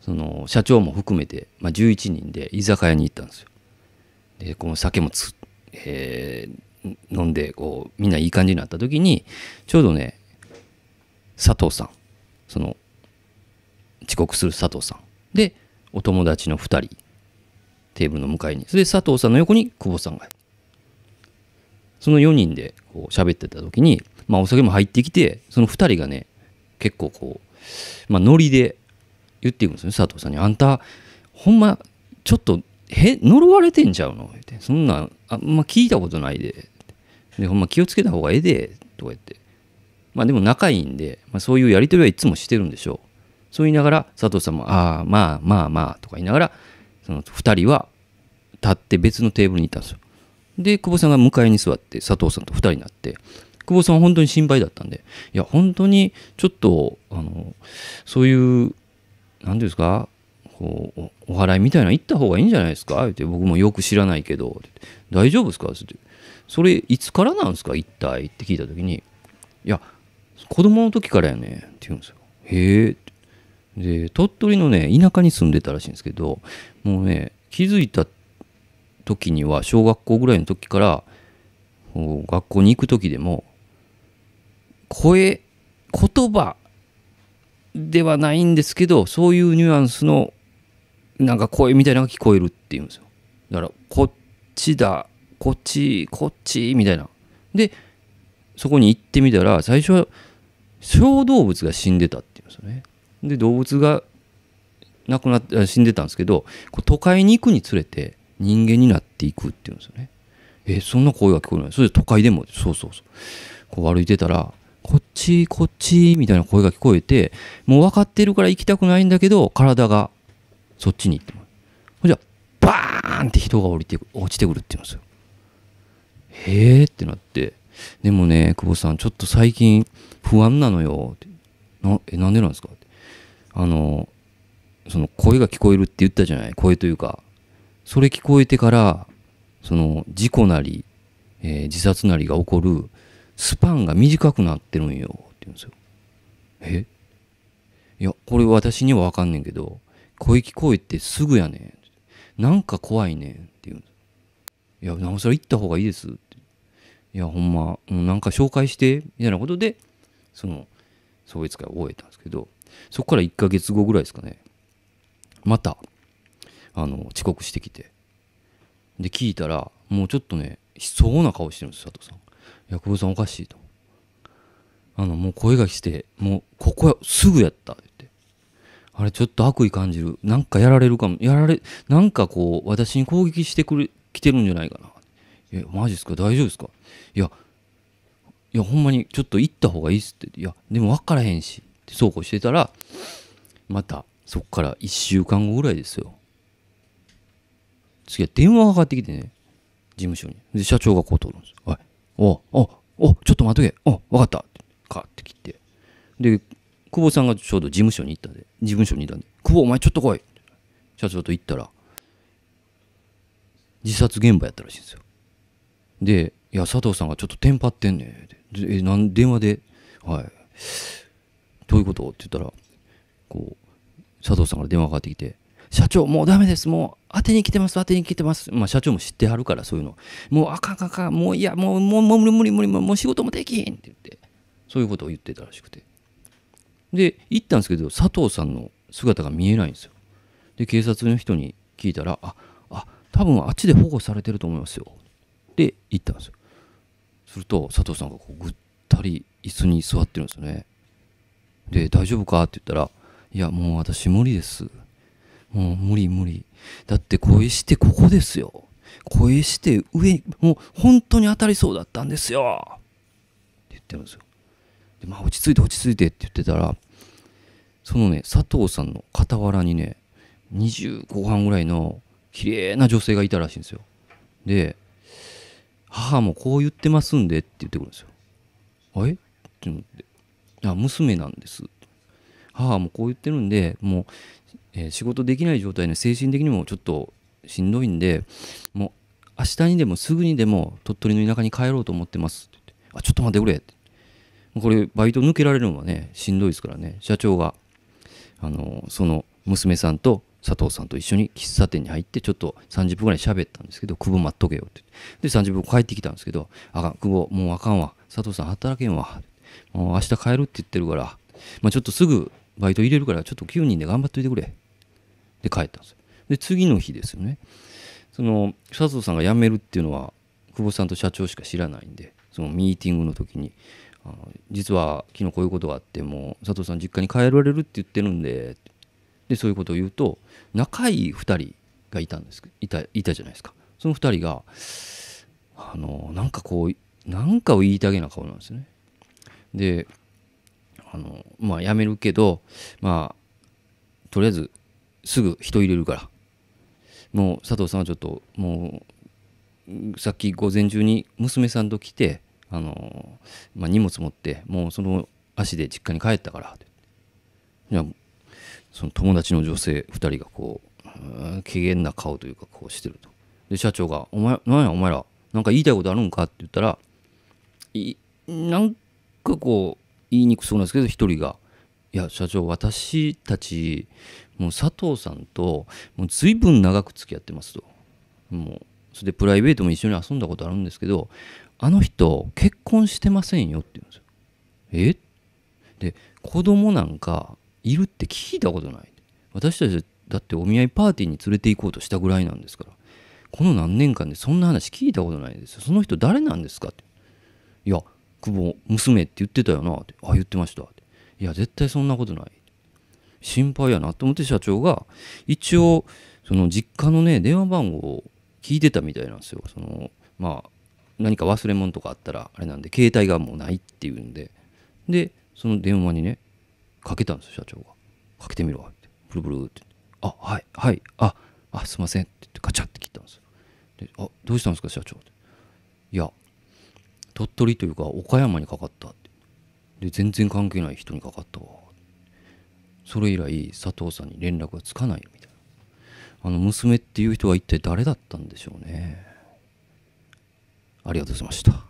その社長も含めて、まあ、11人で居酒屋に行ったんですよ。でこの酒もつ、えー、飲んでこうみんないい感じになった時にちょうどね佐藤さんその遅刻する佐藤さんでお友達の2人テーブルの向かいにそれで佐藤さんの横に久保さんがその4人でこう喋ってた時に、まあ、お酒も入ってきてその2人がね結構こう、まあ、ノリで言っていくんですよね佐藤さんに「あんたほんまちょっとへ呪われてんちゃうの?」ってそんなあんま聞いたことないででほんま気をつけた方がええで」とか言ってまあでも仲いいんで、まあ、そういうやり取りはいつもしてるんでしょうそう言いながら佐藤さんも「ああまあまあまあ」とか言いながらその2人は立って別のテーブルにいたんですよで久保さんが迎えに座って佐藤さんと2人になって久保さんは本当に心配だったんでいや本当にちょっとあのそういう何ですかこうお祓いみたいなの行った方がいいんじゃないですか?」って「僕もよく知らないけど」って「大丈夫ですか?」って「それいつからなんですか一体?」って聞いた時に「いや子供の時からやね」って言うんですよ。へえで鳥取のね田舎に住んでたらしいんですけどもうね気づいた時には小学校ぐらいの時から学校に行く時でも声言葉ではないんですけどそういうニュアンスのなんか声みたいなのが聞こえるっていうんですよだからこっちだこっちこっちみたいなでそこに行ってみたら最初は小動物が死んでたっていうんですよねで動物が亡くなって死んでたんですけど都会に行くにつれて人間になっていくっていうんですよね。えそんな声が聞こえないそれで都会でもそうそうそうこう歩いてたらこっちこっちみたいな声が聞こえてもう分かってるから行きたくないんだけど体がそっちに行ってそれじゃバーンって人が降りて落ちてくるって言うんですよへえってなってでもね久保さんちょっと最近不安なのよってなえなんでなんですかってあのその声が聞こえるって言ったじゃない声というかそれ聞こえてからその事故なり、えー、自殺なりが起こるスパンが短くなってるんよって言うんですよ。えいやこれ私には分かんねんけど声聞こえてすぐやねんなんか怖いねんって言うんですいやなおさら行った方がいいですっていやほんまなんか紹介してみたいなことでその送別会を終えたんですけどそこから1ヶ月後ぐらいですかねまたあの遅刻してきてで聞いたらもうちょっとね悲壮な顔してるんです佐藤さん薬物さんおかしいとあのもう声がしてもうここすぐやったってあれちょっと悪意感じるなんかやられるかもやられなんかこう私に攻撃してくれ来てるんじゃないかなえマジっすか大丈夫っすかいやいやほんまにちょっと行った方がいいっすっていやでも分からへんしってそうこうしてたらまたそっから1週間後ぐらいですよ。次は電話がかかってきてね、事務所に。で、社長がこう通るんですよ。い。お、お、お、ちょっと待っとけ。お、わかった。かって切って。で、久保さんがちょうど事務所に行ったんで、事務所にいたんで、久保お前ちょっと来い。社長と行ったら、自殺現場やったらしいんですよ。で、いや、佐藤さんがちょっとテンパってんねん。で、え、なん、電話で、はい。どういうことって言ったら、こう、佐藤さんから電話かかってきて、社長、もうダメです。もう当てに来てます。当てに来てます。まあ、社長も知ってはるから、そういうの。もうあかんかかん。もういや、もう、もう、もう無理無理無理。もう仕事もできへんって言って、そういうことを言ってたらしくて。で、行ったんですけど、佐藤さんの姿が見えないんですよ。で、警察の人に聞いたら、あ、あ、多分あっちで保護されてると思いますよ。で、行ったんですよ。すると、佐藤さんがこうぐったり椅子に座ってるんですよね。で、大丈夫かって言ったら、いや、もう私無理です。もう無理無理。だって恋してここですよ。恋して上、もう本当に当たりそうだったんですよ。って言ってるんですよ。で、まあ落ち着いて落ち着いてって言ってたら、そのね、佐藤さんの傍らにね、2 5半ぐらいの綺麗な女性がいたらしいんですよ。で、母もこう言ってますんでって言ってくるんですよ。あれって思って。あ、娘なんです母もこう言ってるんでもう、えー、仕事できない状態で精神的にもちょっとしんどいんでもう明日にでもすぐにでも鳥取の田舎に帰ろうと思ってますって言ってあちょっと待ってくれってこれバイト抜けられるのはねしんどいですからね社長があのその娘さんと佐藤さんと一緒に喫茶店に入ってちょっと30分ぐらい喋ったんですけど「久保待っとけよ」ってで30分帰ってきたんですけど「あかん久保もうあかんわ佐藤さん働けんわ明日帰るって言ってるから、まあ、ちょっとすぐバイト入れるからちょっと9人で頑張っといてくれ。で帰ったんですよ。で次の日ですよね。その佐藤さんが辞めるっていうのは久保さんと社長しか知らないんでそのミーティングの時にあの実は昨日こういうことがあってもう佐藤さん実家に帰られるって言ってるんででそういうことを言うと仲いい2人がいたんですいたいたじゃないですかその2人があのなんかこうなんかを言いたげな顔なんですねであの、まあ、辞めるけど、まあ、とりあえず、すぐ人入れるから、もう佐藤さんはちょっと、もう、さっき午前中に娘さんと来て、あの、まあ、荷物持って、もうその足で実家に帰ったから、じゃその友達の女性2人がこう、機嫌な顔というか、こうしてると。で、社長が、お前、なんや、お前ら、なんか言いたいことあるんかって言ったら、い、なんかこう、言いにくそうなんですけど一人が「いや社長私たちもう佐藤さんともう随分長く付き合ってます」と。もうそれでプライベートも一緒に遊んだことあるんですけどあの人結婚してませんよって言うんですよ。えで子供なんかいるって聞いたことない私たちだってお見合いパーティーに連れて行こうとしたぐらいなんですからこの何年間でそんな話聞いたことないですよその人誰なんですかっていや久保娘って言ってたよなってあ言ってましたっていや絶対そんなことない心配やなと思って社長が一応その実家のね電話番号を聞いてたみたいなんですよそのまあ何か忘れ物とかあったらあれなんで携帯がもうないっていうんででその電話にねかけたんですよ社長が「かけてみろ」ってブルブルって「あはいはいああすいません」って言ってガチャって切ったんですよで「あどうしたんですか社長」って「いや鳥取というか岡山にかかったで全然関係ない人にかかったわそれ以来佐藤さんに連絡がつかないみたいなあの娘っていう人は一体誰だったんでしょうねありがとうございました